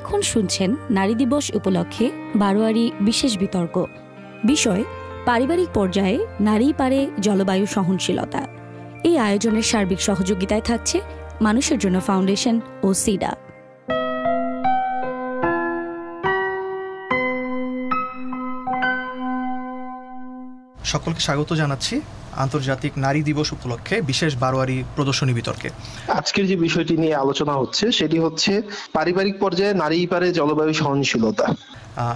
এখন শুনছেন নারী দিবস উপলক্ষে বারোয়ারি বিশেষ বিতর্ক বিষয় পারিবারিক পর্যায়ে নারী পারে জলবায়ু সহনশীলতা এই আয়োজনের সার্বিক সহযোগিতায় থাকছে মানুষের জন্য ফাউন্ডেশন ও সিডা সকলকে স্বাগত জানাচ্ছি আন্তর্জাতিক নারী দিবস উপলক্ষে বিশেষ বারোয়ারি প্রদর্শনী বিতর্কে আজকের যে বিষয়টি নিয়ে আলোচনা হচ্ছে সেটি হচ্ছে পারিবারিক পর্যায়ে নারী পারে জলবায়ু সহনশীলতা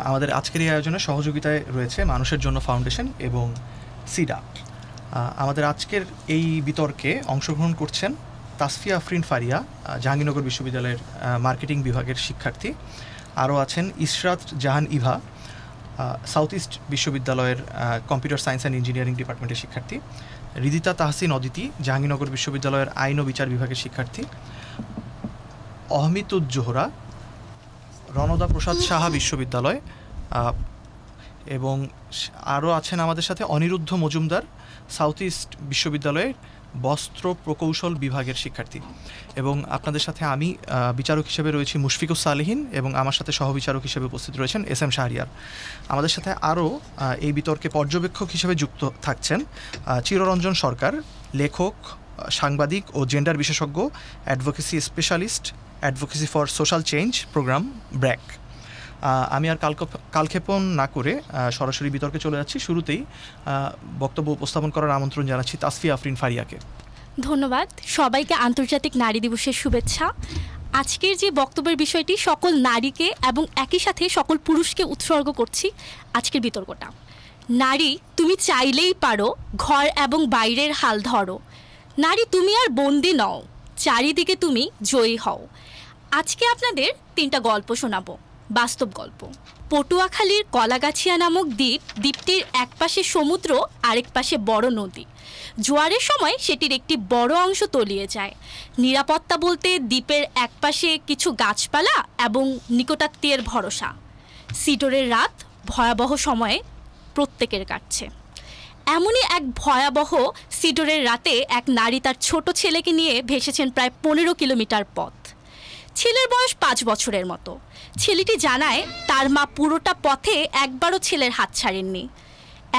আমাদের আজকের এই আয়োজনে সহযোগিতায় রয়েছে মানুষের জন্য ফাউন্ডেশন এবং সিডা আমাদের আজকের এই বিতর্কে অংশগ্রহণ করছেন তাসফিয়া আফরিন ফারিয়া জাহাঙ্গীরনগর বিশ্ববিদ্যালয়ের মার্কেটিং বিভাগের শিক্ষার্থী আরও আছেন ইশরাত জাহান ইভা সাউথ ইস্ট বিশ্ববিদ্যালয়ের কম্পিউটার সায়েন্স অ্যান্ড ইঞ্জিনিয়ারিং ডিপার্টমেন্টের শিক্ষার্থী রিদিতা তাহসিন অদিতি জাহাঙ্গীরনগর বিশ্ববিদ্যালয়ের আইন ও বিচার বিভাগের শিক্ষার্থী অহমিতুজ্জোহরা রণদা প্রসাদ সাহা বিশ্ববিদ্যালয় এবং আরও আছেন আমাদের সাথে অনিরুদ্ধ মজুমদার সাউথ ইস্ট বিশ্ববিদ্যালয়ের বস্ত্র প্রকৌশল বিভাগের শিক্ষার্থী এবং আপনাদের সাথে আমি বিচারক হিসেবে রয়েছি মুশফিকুস সালেহীন এবং আমার সাথে সহবিচারক হিসেবে উপস্থিত রয়েছেন এস এম শাহরিয়ার আমাদের সাথে আরও এই বিতর্কে পর্যবেক্ষক হিসেবে যুক্ত থাকছেন চিররঞ্জন সরকার লেখক সাংবাদিক ও জেন্ডার বিশেষজ্ঞ advocacy specialist advocacy for social change program BRAC আমি আর কালক্ষেপণ না করে সরাসরি বিতর্কে চলে যাচ্ছি শুরুতেই বক্তব্য উপস্থাপন করার আমন্ত্রণ জানাচ্ছি তাসফি আফরিন ফারিয়াকে ধন্যবাদ সবাইকে আন্তর্জাতিক নারী দিবসের শুভেচ্ছা আজকের যে বক্তব্যের বিষয়টি সকল নারীকে এবং একই সাথে সকল পুরুষকে উৎসর্গ করছি আজকের বিতর্কটা নারী তুমি চাইলেই পারো ঘর এবং বাইরের হাল ধরো নারী তুমি আর বন্দি নও চারিদিকে তুমি জয়ী হও আজকে আপনাদের তিনটা গল্প শোনাবো বাস্তব গল্প পটুয়াখালীর কলাগাছিয়া নামক দ্বীপ দ্বীপটির একপাশে সমুদ্র আরেক পাশে বড় নদী জোয়ারের সময় সেটির একটি বড় অংশ তলিয়ে যায় নিরাপত্তা বলতে দ্বীপের একপাশে কিছু গাছপালা এবং নিকটাত্মীয়ের ভরসা সিডোরের রাত ভয়াবহ সময়ে প্রত্যেকের কাটছে এমনই এক ভয়াবহ সিডোরের রাতে এক নারী তার ছোট ছেলেকে নিয়ে ভেসেছেন প্রায় পনেরো কিলোমিটার পথ ছেলের বয়স পাঁচ বছরের মতো ছেলেটি জানায় তার মা পুরোটা পথে একবারও ছেলের হাত ছাড়েননি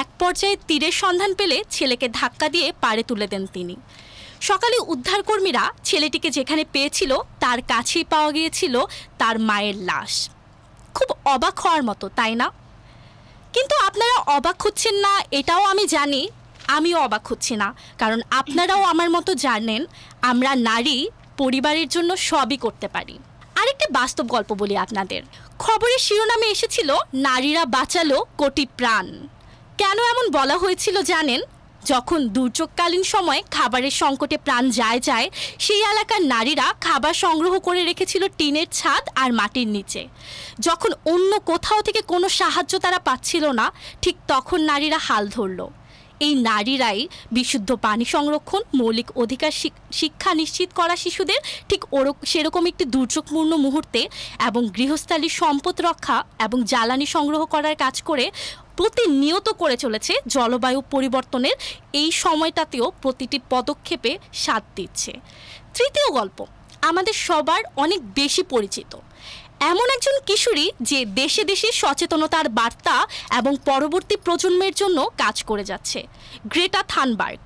এক পর্যায়ে তীরের সন্ধান পেলে ছেলেকে ধাক্কা দিয়ে পাড়ে তুলে দেন তিনি সকালে উদ্ধারকর্মীরা ছেলেটিকে যেখানে পেয়েছিল তার কাছেই পাওয়া গিয়েছিল তার মায়ের লাশ খুব অবাক হওয়ার মতো তাই না কিন্তু আপনারা অবাক হচ্ছেন না এটাও আমি জানি আমিও অবাক হচ্ছি না কারণ আপনারাও আমার মতো জানেন আমরা নারী পরিবারের জন্য সবই করতে পারি আরেকটা বাস্তব গল্প বলি আপনাদের খবরের শিরোনামে এসেছিল নারীরা বাঁচালো কোটি প্রাণ কেন এমন বলা হয়েছিল জানেন যখন দুর্যোগকালীন সময়ে খাবারের সংকটে প্রাণ যায় যায় সেই এলাকার নারীরা খাবার সংগ্রহ করে রেখেছিল টিনের ছাদ আর মাটির নিচে যখন অন্য কোথাও থেকে কোনো সাহায্য তারা পাচ্ছিল না ঠিক তখন নারীরা হাল ধরল এই নারীরাই বিশুদ্ধ পানি সংরক্ষণ মৌলিক অধিকার শিক্ষা নিশ্চিত করা শিশুদের ঠিক ওর সেরকম একটি দুর্যোগপূর্ণ মুহূর্তে এবং গৃহস্থালীর সম্পদ রক্ষা এবং জ্বালানি সংগ্রহ করার কাজ করে প্রতিনিয়ত করে চলেছে জলবায়ু পরিবর্তনের এই সময়টাতেও প্রতিটি পদক্ষেপে সাথ দিচ্ছে তৃতীয় গল্প আমাদের সবার অনেক বেশি পরিচিত এমন একজন কিশোরী যে দেশে দেশে সচেতনতার বার্তা এবং পরবর্তী প্রজন্মের জন্য কাজ করে যাচ্ছে গ্রেটা থানবার্গ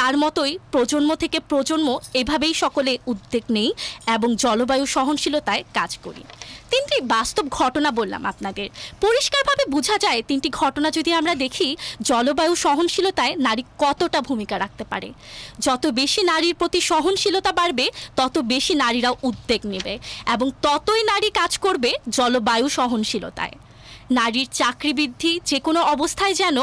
তার মতোই প্রজন্ম থেকে প্রজন্ম এভাবেই সকলে উদ্বেগ নেই এবং জলবায়ু সহনশীলতায় কাজ করি তিনটি বাস্তব ঘটনা বললাম আপনাদের পরিষ্কারভাবে বোঝা যায় তিনটি ঘটনা যদি আমরা দেখি জলবায়ু সহনশীলতায় নারী কতটা ভূমিকা রাখতে পারে যত বেশি নারীর প্রতি সহনশীলতা বাড়বে তত বেশি নারীরা উদ্যোগ নেবে এবং ততই নারী কাজ করবে জলবায়ু সহনশীলতায় নারীর চাকরি বৃদ্ধি যে কোনো অবস্থায় যেন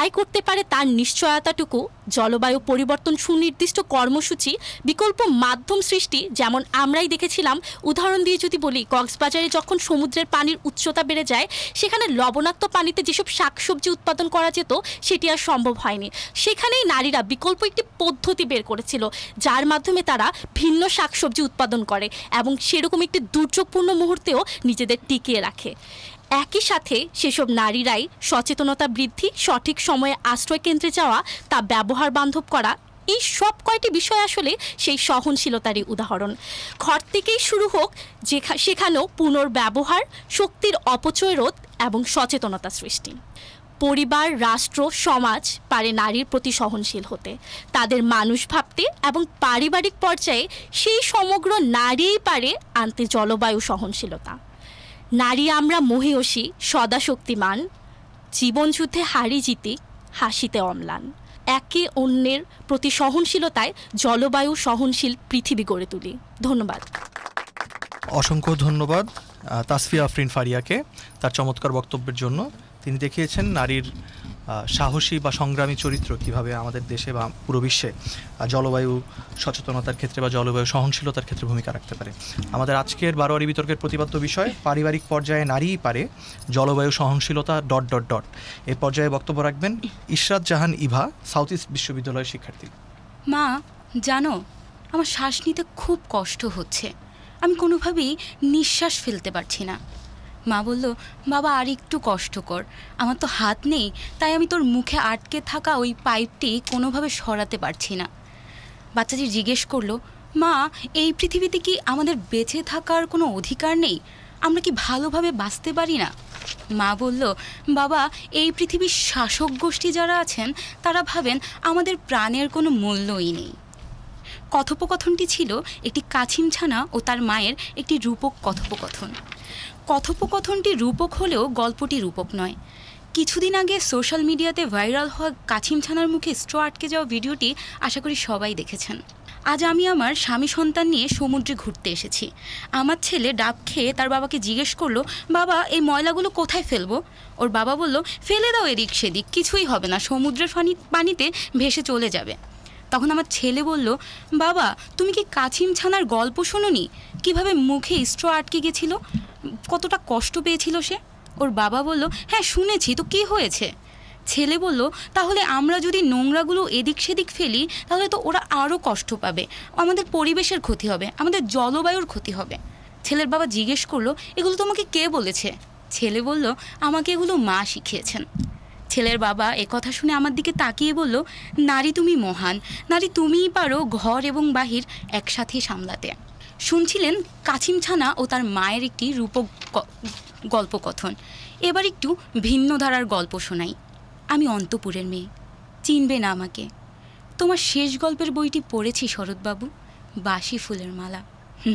আয় করতে পারে তার নিশ্চয়তাটুকু জলবায়ু পরিবর্তন সুনির্দিষ্ট কর্মসূচি বিকল্প মাধ্যম সৃষ্টি যেমন আমরাই দেখেছিলাম উদাহরণ দিয়ে যদি বলি কক্সবাজারে যখন সমুদ্রের পানির উচ্চতা বেড়ে যায় সেখানে লবণাক্ত পানিতে যেসব শাকসবজি উৎপাদন করা যেত সেটি আর সম্ভব হয়নি সেখানেই নারীরা বিকল্প একটি পদ্ধতি বের করেছিল যার মাধ্যমে তারা ভিন্ন শাকসবজি উৎপাদন করে এবং সেরকম একটি দুর্যোগপূর্ণ মুহূর্তেও নিজেদের টিকিয়ে রাখে একই সাথে সেসব নারীরাই সচেতনতা বৃদ্ধি সঠিক সময়ে আশ্রয়কেন্দ্রে যাওয়া তা ব্যবহার বান্ধব করা এই সব কয়টি বিষয় আসলে সেই সহনশীলতারই উদাহরণ ঘর থেকেই শুরু হোক সেখানেও পুনর্ব্যবহার শক্তির অপচয় রোধ এবং সচেতনতা সৃষ্টি পরিবার রাষ্ট্র সমাজ পারে নারীর প্রতি সহনশীল হতে তাদের মানুষ ভাবতে এবং পারিবারিক পর্যায়ে সেই সমগ্র নারীই পারে আনতে জলবায়ু সহনশীলতা নারী আমরা মহিয়সী সদা শক্তিমান জীবনযুদ্ধে হারি জিতি হাসিতে অম্লান একে অন্যের প্রতি সহনশীলতায় জলবায়ু সহনশীল পৃথিবী গড়ে তুলি ধন্যবাদ অসংখ্য ধন্যবাদ তাসফিয়া আফরিন ফারিয়াকে তার চমৎকার বক্তব্যের জন্য তিনি দেখিয়েছেন নারীর সাহসী বা সংগ্রামী চরিত্র কিভাবে আমাদের দেশে বা পুরো বিশ্বে জলবায়ু সচেতনতার ক্ষেত্রে বা জলবায়ু সহনশীলতার ক্ষেত্রে ভূমিকা রাখতে পারে আমাদের আজকের বারোয়ারি বিতর্কের প্রতিপাদ্য বিষয় পারিবারিক পর্যায়ে নারী পারে জলবায়ু সহনশীলতা ডট ডট ডট এ পর্যায়ে বক্তব্য রাখবেন ইশরাত জাহান ইভা সাউথ ইস্ট বিশ্ববিদ্যালয়ের শিক্ষার্থী মা জানো আমার শ্বাস নিতে খুব কষ্ট হচ্ছে আমি কোনোভাবেই নিঃশ্বাস ফেলতে পারছি না মা বলল বাবা আর একটু কষ্ট কর আমার তো হাত নেই তাই আমি তোর মুখে আটকে থাকা ওই পাইপটি কোনোভাবে সরাতে পারছি না বাচ্চাটি জিজ্ঞেস করলো মা এই পৃথিবীতে কি আমাদের বেঁচে থাকার কোনো অধিকার নেই আমরা কি ভালোভাবে বাঁচতে পারি না মা বলল বাবা এই পৃথিবীর শাসক গোষ্ঠী যারা আছেন তারা ভাবেন আমাদের প্রাণের কোনো মূল্যই নেই কথোপকথনটি ছিল একটি কাছিমছানা ও তার মায়ের একটি রূপক কথোপকথন কথোপকথনটি রূপক হলেও গল্পটি রূপক নয় কিছুদিন আগে সোশ্যাল মিডিয়াতে ভাইরাল হওয়া কাছিম ছানার মুখে স্ট্র আটকে যাওয়া ভিডিওটি আশা করি সবাই দেখেছেন আজ আমি আমার স্বামী সন্তান নিয়ে সমুদ্রে ঘুরতে এসেছি আমার ছেলে ডাব খেয়ে তার বাবাকে জিজ্ঞেস করলো বাবা এই ময়লাগুলো কোথায় ফেলবো ওর বাবা বলল ফেলে দাও এদিক সেদিক কিছুই হবে না সমুদ্রের ফানি পানিতে ভেসে চলে যাবে তখন আমার ছেলে বলল বাবা তুমি কি কাছিম ছানার গল্প শোনোনি কিভাবে মুখে স্ট্র আটকে গেছিলো কতটা কষ্ট পেয়েছিল সে ওর বাবা বলল হ্যাঁ শুনেছি তো কি হয়েছে ছেলে বলল তাহলে আমরা যদি নোংরাগুলো এদিক সেদিক ফেলি তাহলে তো ওরা আরও কষ্ট পাবে আমাদের পরিবেশের ক্ষতি হবে আমাদের জলবায়ুর ক্ষতি হবে ছেলের বাবা জিজ্ঞেস করলো এগুলো তোমাকে কে বলেছে ছেলে বলল আমাকে এগুলো মা শিখিয়েছেন ছেলের বাবা কথা শুনে আমার দিকে তাকিয়ে বলল নারী তুমি মহান নারী তুমিই পারো ঘর এবং বাহির একসাথে সামলাতে শুনছিলেন কাছিম ছানা ও তার মায়ের একটি রূপক গল্পকথন এবার একটু ভিন্ন ধারার গল্প শোনাই আমি অন্তপুরের মেয়ে চিনবে না আমাকে তোমার শেষ গল্পের বইটি পড়েছি শরৎবাবু বাসি ফুলের মালা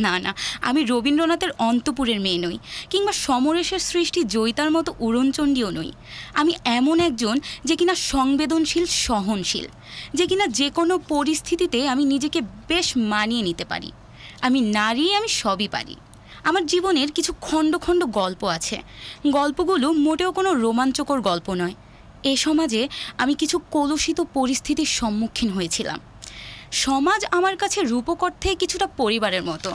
না না আমি রবীন্দ্রনাথের অন্তপুরের মেয়ে নই কিংবা সমরেশের সৃষ্টি জয়িতার মতো উড়নচণ্ডীও নই আমি এমন একজন যে কিনা সংবেদনশীল সহনশীল যে কিনা যে কোনো পরিস্থিতিতে আমি নিজেকে বেশ মানিয়ে নিতে পারি আমি নারী আমি সবই পারি আমার জীবনের কিছু খণ্ড খণ্ড গল্প আছে গল্পগুলো মোটেও কোনো রোমাঞ্চকর গল্প নয় এ সমাজে আমি কিছু কলুষিত পরিস্থিতির সম্মুখীন হয়েছিলাম সমাজ আমার কাছে রূপকর্থে কিছুটা পরিবারের মতো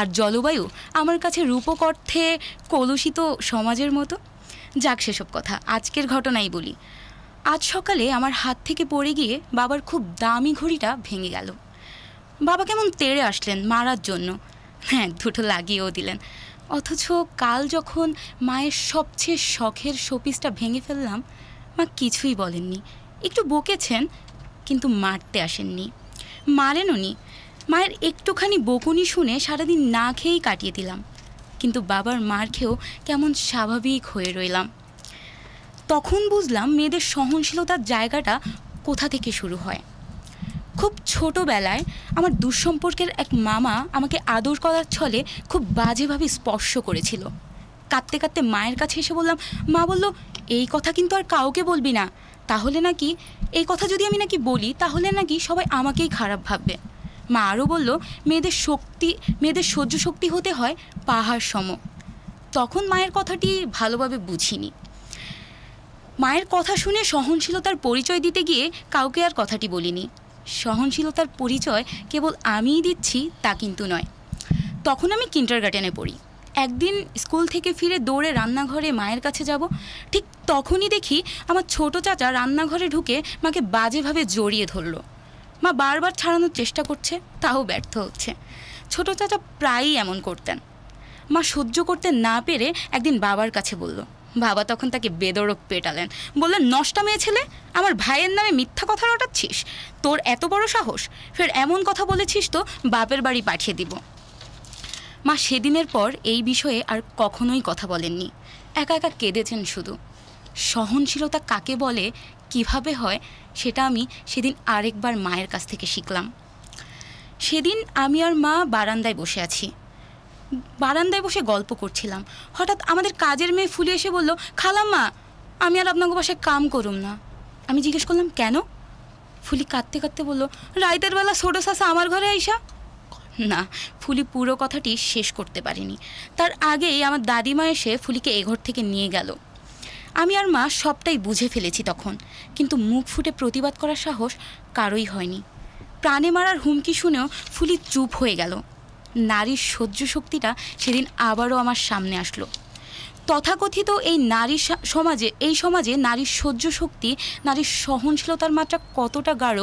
আর জলবায়ু আমার কাছে রূপকর্থে কলুষিত সমাজের মতো যাক সেসব কথা আজকের ঘটনাই বলি আজ সকালে আমার হাত থেকে পড়ে গিয়ে বাবার খুব দামি ঘড়িটা ভেঙে গেল বাবা কেমন তেড়ে আসলেন মারার জন্য হ্যাঁ দুটো লাগিয়েও দিলেন অথচ কাল যখন মায়ের সবচেয়ে শখের শোপিসটা ভেঙে ফেললাম মা কিছুই বলেননি একটু বকেছেন কিন্তু মারতে আসেননি মারেন উনি মায়ের একটুখানি বকুনি শুনে সারাদিন না খেয়েই কাটিয়ে দিলাম কিন্তু বাবার মার খেয়েও কেমন স্বাভাবিক হয়ে রইলাম তখন বুঝলাম মেয়েদের সহনশীলতার জায়গাটা কোথা থেকে শুরু হয় খুব ছোটোবেলায় আমার দুঃসম্পর্কের এক মামা আমাকে আদর করার ছলে খুব বাজেভাবে স্পর্শ করেছিল কাঁদতে কাঁদতে মায়ের কাছে এসে বললাম মা বলল এই কথা কিন্তু আর কাউকে বলবি না তাহলে নাকি এই কথা যদি আমি নাকি বলি তাহলে নাকি সবাই আমাকেই খারাপ ভাববে মা আরও বলল মেয়েদের শক্তি মেয়েদের সহ্য শক্তি হতে হয় পাহাড় সম তখন মায়ের কথাটি ভালোভাবে বুঝিনি মায়ের কথা শুনে সহনশীলতার পরিচয় দিতে গিয়ে কাউকে আর কথাটি বলিনি সহনশীলতার পরিচয় কেবল আমিই দিচ্ছি তা কিন্তু নয় তখন আমি কিন্টারগার্টেনে পড়ি একদিন স্কুল থেকে ফিরে দৌড়ে রান্নাঘরে মায়ের কাছে যাব ঠিক তখনই দেখি আমার ছোট চাচা রান্নাঘরে ঢুকে মাকে বাজেভাবে জড়িয়ে ধরলো মা বারবার ছাড়ানোর চেষ্টা করছে তাও ব্যর্থ হচ্ছে ছোট চাচা প্রায়ই এমন করতেন মা সহ্য করতে না পেরে একদিন বাবার কাছে বলল বাবা তখন তাকে বেদরক পেটালেন বললেন নষ্টা মেয়ে ছেলে আমার ভাইয়ের নামে মিথ্যা কথা রটাচ্ছিস তোর এত বড় সাহস ফের এমন কথা বলেছিস তো বাপের বাড়ি পাঠিয়ে দিব মা সেদিনের পর এই বিষয়ে আর কখনোই কথা বলেননি একা একা কেঁদেছেন শুধু সহনশীলতা কাকে বলে কিভাবে হয় সেটা আমি সেদিন আরেকবার মায়ের কাছ থেকে শিখলাম সেদিন আমি আর মা বারান্দায় বসে আছি বারান্দায় বসে গল্প করছিলাম হঠাৎ আমাদের কাজের মেয়ে ফুলে এসে বলল খালাম্মা আমি আর আপনাকে বসে কাম করুম না আমি জিজ্ঞেস করলাম কেন ফুলি কাঁদতে কাঁদতে বলল রাইতের বেলা ছোটো শাসা আমার ঘরে আইসা না ফুলি পুরো কথাটি শেষ করতে পারিনি তার আগেই আমার দাদিমা এসে ফুলিকে এ ঘর থেকে নিয়ে গেল আমি আর মা সবটাই বুঝে ফেলেছি তখন কিন্তু মুখ ফুটে প্রতিবাদ করার সাহস কারোই হয়নি প্রাণে মারার হুমকি শুনেও ফুলি চুপ হয়ে গেল নারীর সহ্য শক্তিটা সেদিন আবারও আমার সামনে আসলো তথাকথিত এই নারী সমাজে এই সমাজে নারীর সহ্য শক্তি নারীর সহনশীলতার মাত্রা কতটা গাঢ়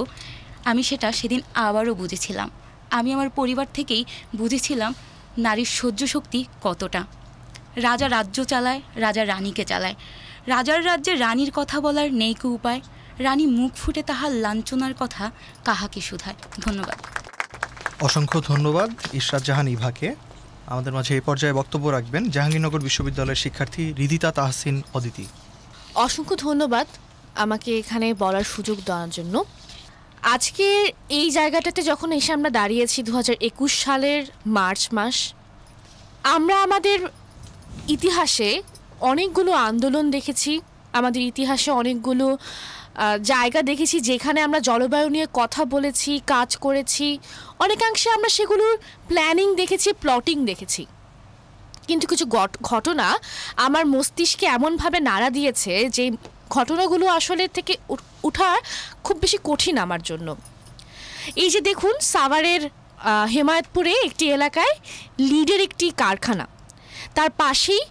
আমি সেটা সেদিন আবারও বুঝেছিলাম আমি আমার পরিবার থেকেই বুঝেছিলাম নারীর সহ্য শক্তি কতটা রাজা রাজ্য চালায় রাজা রানীকে চালায় রাজার রাজ্যে রানীর কথা বলার নেই কি উপায় রানী মুখ ফুটে তাহার লাঞ্ছনার কথা কাহাকে শুধায় ধন্যবাদ অসংখ্য ধন্যবাদ ইশরাত জাহান ইভাকে আমাদের মাঝে এই পর্যায়ে বক্তব্য রাখবেন জাহাঙ্গীরনগর বিশ্ববিদ্যালয়ের শিক্ষার্থী রিদিতা তাহসিন অদিতি অসংখ্য ধন্যবাদ আমাকে এখানে বলার সুযোগ দেওয়ার জন্য আজকে এই জায়গাটাতে যখন এসে আমরা দাঁড়িয়েছি দু একুশ সালের মার্চ মাস আমরা আমাদের ইতিহাসে অনেকগুলো আন্দোলন দেখেছি আমাদের ইতিহাসে অনেকগুলো জায়গা দেখেছি যেখানে আমরা জলবায়ু নিয়ে কথা বলেছি কাজ করেছি অনেকাংশে আমরা সেগুলোর প্ল্যানিং দেখেছি প্লটিং দেখেছি কিন্তু কিছু ঘটনা আমার মস্তিষ্কে এমনভাবে নাড়া দিয়েছে যে ঘটনাগুলো আসলে থেকে উঠা খুব বেশি কঠিন আমার জন্য এই যে দেখুন সাভারের হেমায়তপুরে একটি এলাকায় লিডের একটি কারখানা তার পাশেই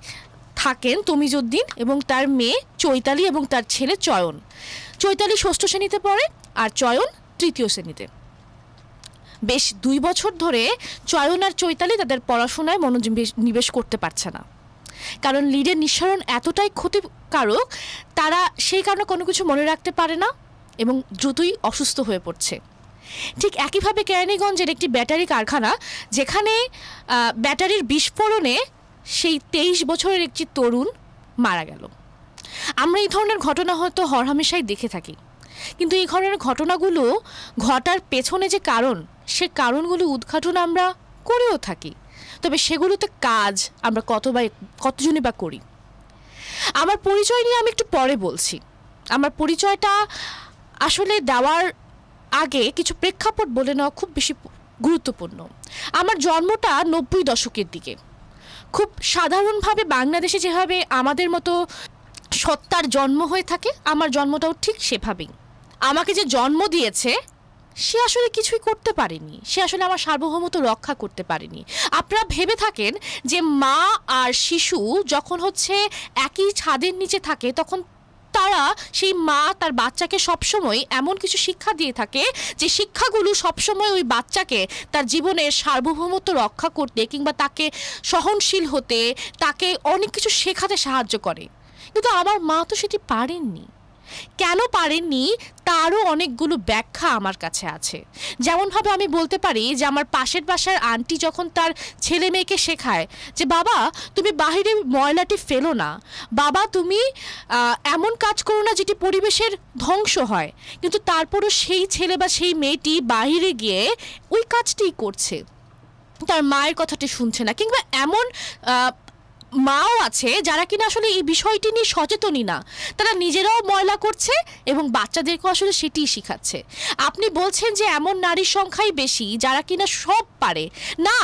থাকেন তমিজুদ্দিন এবং তার মেয়ে চৈতালি এবং তার ছেলে চয়ন চৈতালি ষষ্ঠ শ্রেণীতে পড়ে আর চয়ন তৃতীয় শ্রেণীতে বেশ দুই বছর ধরে চয়ন আর চৈতালি তাদের পড়াশোনায় মনোনিবেশ করতে পারছে না কারণ লিডের নিঃসরণ এতটাই ক্ষতিকারক তারা সেই কারণে কোনো কিছু মনে রাখতে পারে না এবং দ্রুতই অসুস্থ হয়ে পড়ছে ঠিক একইভাবে কেরানীগঞ্জের একটি ব্যাটারি কারখানা যেখানে ব্যাটারির বিস্ফোরণে সেই তেইশ বছরের একটি তরুণ মারা গেল আমরা এই ধরনের ঘটনা হয়তো হরহামেশাই দেখে থাকি কিন্তু এই ধরনের ঘটনাগুলো ঘটার পেছনে যে কারণ সে কারণগুলো উদ্ঘাটন আমরা করেও থাকি তবে সেগুলোতে কাজ আমরা কত বা কতজনই বা করি আমার পরিচয় নিয়ে আমি একটু পরে বলছি আমার পরিচয়টা আসলে দেওয়ার আগে কিছু প্রেক্ষাপট বলে নেওয়া খুব বেশি গুরুত্বপূর্ণ আমার জন্মটা নব্বই দশকের দিকে খুব সাধারণভাবে বাংলাদেশে যেভাবে আমাদের মতো সত্তার জন্ম হয়ে থাকে আমার জন্মটাও ঠিক সেভাবেই আমাকে যে জন্ম দিয়েছে সে আসলে কিছুই করতে পারেনি সে আসলে আমার সার্বভৌমত্ব রক্ষা করতে পারেনি আপনারা ভেবে থাকেন যে মা আর শিশু যখন হচ্ছে একই ছাদের নিচে থাকে তখন তারা সেই মা তার বাচ্চাকে সবসময় এমন কিছু শিক্ষা দিয়ে থাকে যে শিক্ষাগুলো সবসময় ওই বাচ্চাকে তার জীবনের সার্বভৌমত্ব রক্ষা করতে কিংবা তাকে সহনশীল হতে তাকে অনেক কিছু শেখাতে সাহায্য করে কিন্তু আমার মা তো সেটি পারেননি কেন পারেননি তারও অনেকগুলো ব্যাখ্যা আমার কাছে আছে যেমনভাবে আমি বলতে পারি যে আমার পাশের বাসার আন্টি যখন তার ছেলে মেয়েকে শেখায় যে বাবা তুমি বাহিরে ময়লাটি ফেলো না বাবা তুমি এমন কাজ করো না যেটি পরিবেশের ধ্বংস হয় কিন্তু তারপরও সেই ছেলে বা সেই মেয়েটি বাহিরে গিয়ে ওই কাজটিই করছে তার মায়ের কথাটি শুনছে না কিংবা এমন মাও আছে যারা কিনা আসলে এই বিষয়টি নিয়ে সচেতনই না তারা নিজেরাও ময়লা করছে এবং বাচ্চাদেরকেও আসলে সেটিই শিখাচ্ছে আপনি বলছেন যে এমন নারীর সংখ্যাই বেশি যারা কিনা সব পারে না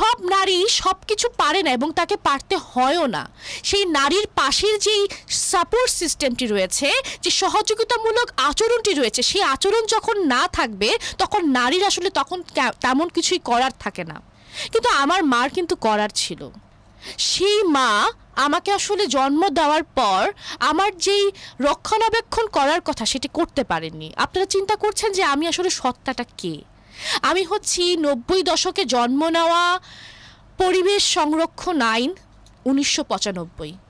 সব নারী সব কিছু পারে না এবং তাকে পারতে হয়ও না সেই নারীর পাশের যেই সাপোর্ট সিস্টেমটি রয়েছে যে সহযোগিতামূলক আচরণটি রয়েছে সেই আচরণ যখন না থাকবে তখন নারীর আসলে তখন তেমন কিছুই করার থাকে না কিন্তু আমার মার কিন্তু করার ছিল সেই মা আমাকে আসলে জন্ম দেওয়ার পর আমার যেই রক্ষণাবেক্ষণ করার কথা সেটি করতে পারেননি আপনারা চিন্তা করছেন যে আমি আসলে সত্তাটা কে আমি হচ্ছি নব্বই দশকে জন্ম নেওয়া পরিবেশ সংরক্ষণ আইন উনিশশো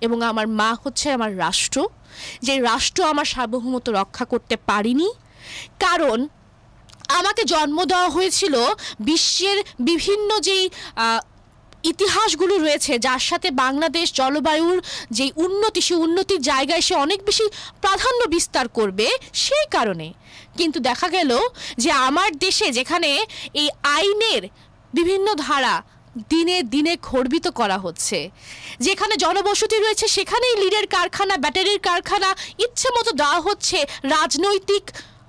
এবং আমার মা হচ্ছে আমার রাষ্ট্র যে রাষ্ট্র আমার সার্বভৌমত্ব রক্ষা করতে পারিনি কারণ আমাকে জন্ম দেওয়া হয়েছিল বিশ্বের বিভিন্ন যেই ইতিহাসগুলো রয়েছে যার সাথে বাংলাদেশ জলবায়ুর যে উন্নতি সে উন্নতির জায়গায় সে অনেক বেশি প্রাধান্য বিস্তার করবে সেই কারণে কিন্তু দেখা গেল যে আমার দেশে যেখানে এই আইনের বিভিন্ন ধারা দিনে দিনে খর্বিত করা হচ্ছে যেখানে জনবসতি রয়েছে সেখানেই লিডের কারখানা ব্যাটারির কারখানা ইচ্ছে মতো দেওয়া হচ্ছে রাজনৈতিক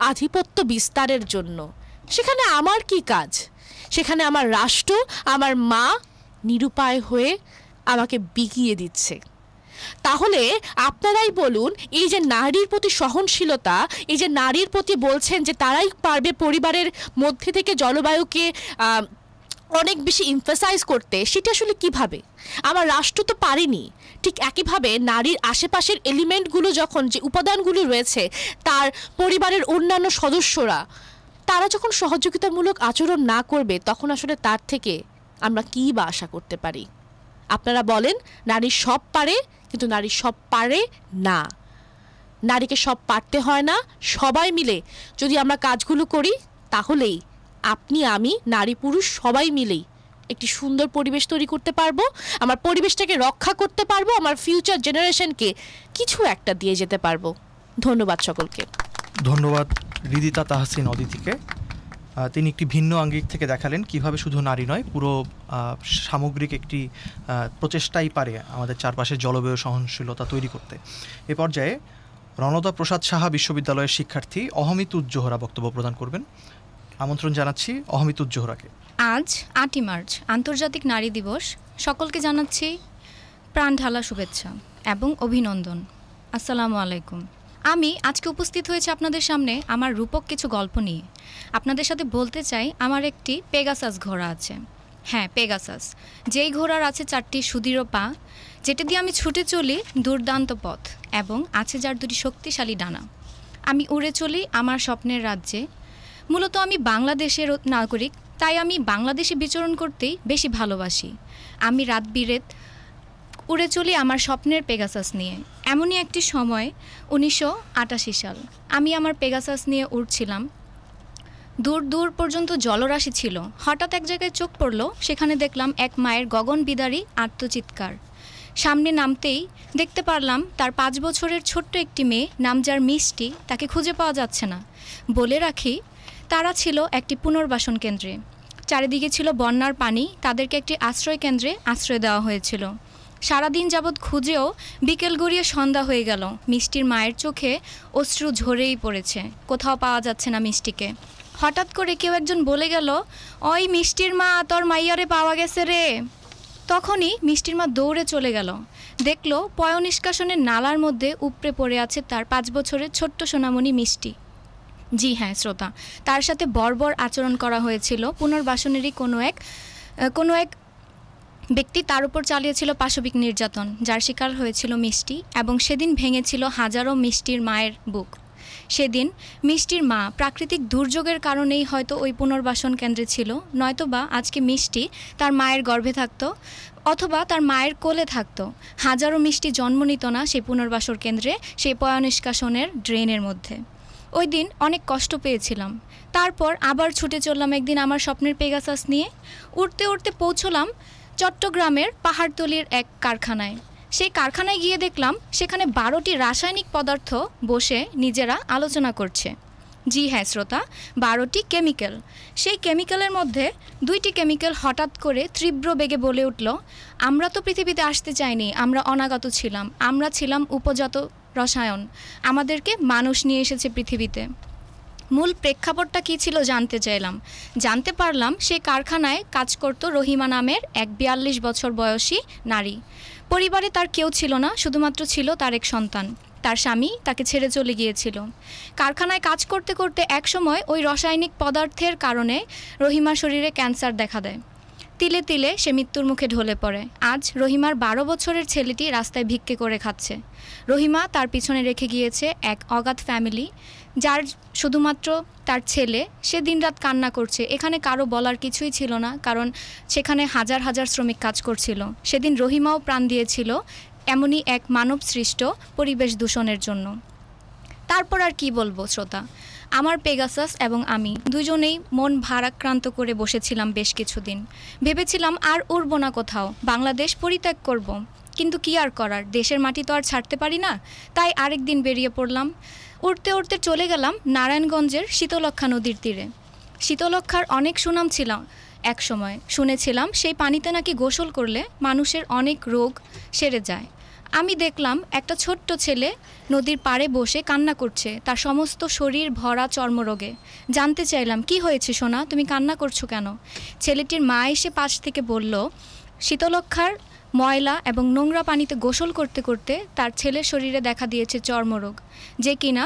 আধিপত্য বিস্তারের জন্য সেখানে আমার কি কাজ সেখানে আমার রাষ্ট্র আমার মা নিরুপায় হয়ে আমাকে বিগিয়ে দিচ্ছে তাহলে আপনারাই বলুন এই যে নারীর প্রতি সহনশীলতা এই যে নারীর প্রতি বলছেন যে তারাই পারবে পরিবারের মধ্যে থেকে জলবায়ুকে অনেক বেশি ইমফাসাইজ করতে সেটা আসলে কিভাবে আমার রাষ্ট্র তো পারেনি ঠিক একইভাবে নারীর আশেপাশের এলিমেন্টগুলো যখন যে উপাদানগুলো রয়েছে তার পরিবারের অন্যান্য সদস্যরা তারা যখন সহযোগিতামূলক আচরণ না করবে তখন আসলে তার থেকে আমরা কী বা আশা করতে পারি আপনারা বলেন নারী সব পারে কিন্তু নারী সব পারে না নারীকে সব পারতে হয় না সবাই মিলে যদি আমরা কাজগুলো করি তাহলেই আপনি আমি নারী পুরুষ সবাই মিলেই একটি সুন্দর পরিবেশ তৈরি করতে পারবো আমার পরিবেশটাকে রক্ষা করতে পারবো আমার ফিউচার জেনারেশনকে কিছু একটা দিয়ে যেতে পারবো ধন্যবাদ সকলকে ধন্যবাদ রিদিতা তাহসিন অদিতিকে তিনি একটি ভিন্ন আঙ্গিক থেকে দেখালেন কিভাবে শুধু নারী নয় পুরো সামগ্রিক একটি প্রচেষ্টাই পারে আমাদের চারপাশের জলবায়ু সহনশীলতা তৈরি করতে এ পর্যায়ে রণদা প্রসাদ সাহা বিশ্ববিদ্যালয়ের শিক্ষার্থী অহমিত উজ্জোহরা বক্তব্য প্রদান করবেন আমন্ত্রণ জানাচ্ছি অহমিত উজ্জোহরাকে আজ আটই মার্চ আন্তর্জাতিক নারী দিবস সকলকে জানাচ্ছি প্রাণ ঢালা শুভেচ্ছা এবং অভিনন্দন আসসালামু আলাইকুম আমি আজকে উপস্থিত হয়েছি আপনাদের সামনে আমার রূপক কিছু গল্প নিয়ে আপনাদের সাথে বলতে চাই আমার একটি পেগাসাস ঘোড়া আছে হ্যাঁ পেগাসাস যেই ঘোড়ার আছে চারটি সুদৃঢ় পা যেটা দিয়ে আমি ছুটে চলি দুর্দান্ত পথ এবং আছে যার দুটি শক্তিশালী ডানা আমি উড়ে চলি আমার স্বপ্নের রাজ্যে মূলত আমি বাংলাদেশের নাগরিক তাই আমি বাংলাদেশে বিচরণ করতেই বেশি ভালোবাসি আমি রাত বিরেত উড়ে চলি আমার স্বপ্নের পেগাসাস নিয়ে এমনই একটি সময় উনিশশো সাল আমি আমার পেগাসাস নিয়ে উঠছিলাম দূর দূর পর্যন্ত জলরাশি ছিল হঠাৎ এক জায়গায় চোখ পড়ল সেখানে দেখলাম এক মায়ের গগন বিদারী আত্মচিৎকার সামনে নামতেই দেখতে পারলাম তার পাঁচ বছরের ছোট্ট একটি মেয়ে নাম যার মিষ্টি তাকে খুঁজে পাওয়া যাচ্ছে না বলে রাখি তারা ছিল একটি পুনর্বাসন কেন্দ্রে চারিদিকে ছিল বন্যার পানি তাদেরকে একটি আশ্রয় কেন্দ্রে আশ্রয় দেওয়া হয়েছিল সারাদিন যাবৎ খুঁজেও বিকেল গড়িয়ে সন্ধ্যা হয়ে গেল মিষ্টির মায়ের চোখে অশ্রু ঝরেই পড়েছে কোথাও পাওয়া যাচ্ছে না মিষ্টিকে হঠাৎ করে কেউ একজন বলে গেল ওই মিষ্টির মা তোর মাইয়ারে পাওয়া গেছে রে তখনই মিষ্টির মা দৌড়ে চলে গেল দেখল পয় নিষ্কাশনের নালার মধ্যে উপরে পড়ে আছে তার পাঁচ বছরের ছোট্ট সোনামণি মিষ্টি জি হ্যাঁ শ্রোতা তার সাথে বর্বর আচরণ করা হয়েছিল পুনর্বাসনেরই কোনো এক কোনো এক ব্যক্তি তার উপর চালিয়েছিল পাশবিক নির্যাতন যার শিকার হয়েছিল মিষ্টি এবং সেদিন ভেঙেছিল হাজারো মিষ্টির মায়ের বুক সেদিন মিষ্টির মা প্রাকৃতিক দুর্যোগের কারণেই হয়তো ওই পুনর্বাসন কেন্দ্রে ছিল নয়তোবা আজকে মিষ্টি তার মায়ের গর্ভে থাকত অথবা তার মায়ের কোলে থাকত হাজারো মিষ্টি জন্ম নিত না সেই পুনর্বাসন কেন্দ্রে সেই পয়নিষ্কাশনের ড্রেনের মধ্যে ওই দিন অনেক কষ্ট পেয়েছিলাম তারপর আবার ছুটে চললাম একদিন আমার স্বপ্নের পেগাসাস নিয়ে উঠতে উঠতে পৌঁছলাম চট্টগ্রামের পাহাড়তলির এক কারখানায় সেই কারখানায় গিয়ে দেখলাম সেখানে বারোটি রাসায়নিক পদার্থ বসে নিজেরা আলোচনা করছে জি হ্যাঁ শ্রোতা বারোটি কেমিক্যাল সেই কেমিক্যালের মধ্যে দুইটি কেমিক্যাল হঠাৎ করে তীব্র বেগে বলে উঠল আমরা তো পৃথিবীতে আসতে চাইনি আমরা অনাগত ছিলাম আমরা ছিলাম উপজাত রসায়ন আমাদেরকে মানুষ নিয়ে এসেছে পৃথিবীতে মূল প্রেক্ষাপটটা কী ছিল জানতে চাইলাম জানতে পারলাম সে কারখানায় কাজ করত রহিমা নামের এক বিয়াল্লিশ বছর বয়সী নারী পরিবারে তার কেউ ছিল না শুধুমাত্র ছিল তার এক সন্তান তার স্বামী তাকে ছেড়ে চলে গিয়েছিল কারখানায় কাজ করতে করতে একসময় ওই রাসায়নিক পদার্থের কারণে রহিমার শরীরে ক্যান্সার দেখা দেয় তিলে তিলে সে মৃত্যুর মুখে ঢলে পড়ে আজ রহিমার বারো বছরের ছেলেটি রাস্তায় ভিক্ষে করে খাচ্ছে রহিমা তার পিছনে রেখে গিয়েছে এক অগাধ ফ্যামিলি যার শুধুমাত্র তার ছেলে সে দিনরাত কান্না করছে এখানে কারো বলার কিছুই ছিল না কারণ সেখানে হাজার হাজার শ্রমিক কাজ করছিল সেদিন রহিমাও প্রাণ দিয়েছিল এমনই এক মানব সৃষ্ট পরিবেশ দূষণের জন্য তারপর আর কি বলবো শ্রোতা আমার পেগাসাস এবং আমি দুজনেই মন ভারাক্রান্ত করে বসেছিলাম বেশ কিছুদিন ভেবেছিলাম আর উড়ব না কোথাও বাংলাদেশ পরিত্যাগ করব। কিন্তু কি আর করার দেশের মাটি তো আর ছাড়তে পারি না তাই আরেক দিন বেরিয়ে পড়লাম উঠতে উঠতে চলে গেলাম নারায়ণগঞ্জের শীতলক্ষা নদীর তীরে শীতলক্ষার অনেক সুনাম ছিল এক সময় শুনেছিলাম সেই পানিতে নাকি গোসল করলে মানুষের অনেক রোগ সেরে যায় আমি দেখলাম একটা ছোট্ট ছেলে নদীর পাড়ে বসে কান্না করছে তার সমস্ত শরীর ভরা চর্মরোগে জানতে চাইলাম কি হয়েছে সোনা তুমি কান্না করছো কেন ছেলেটির মা এসে পাশ থেকে বলল শীতলক্ষার ময়লা এবং নোংরা পানিতে গোসল করতে করতে তার ছেলের শরীরে দেখা দিয়েছে চর্মরোগ যে কিনা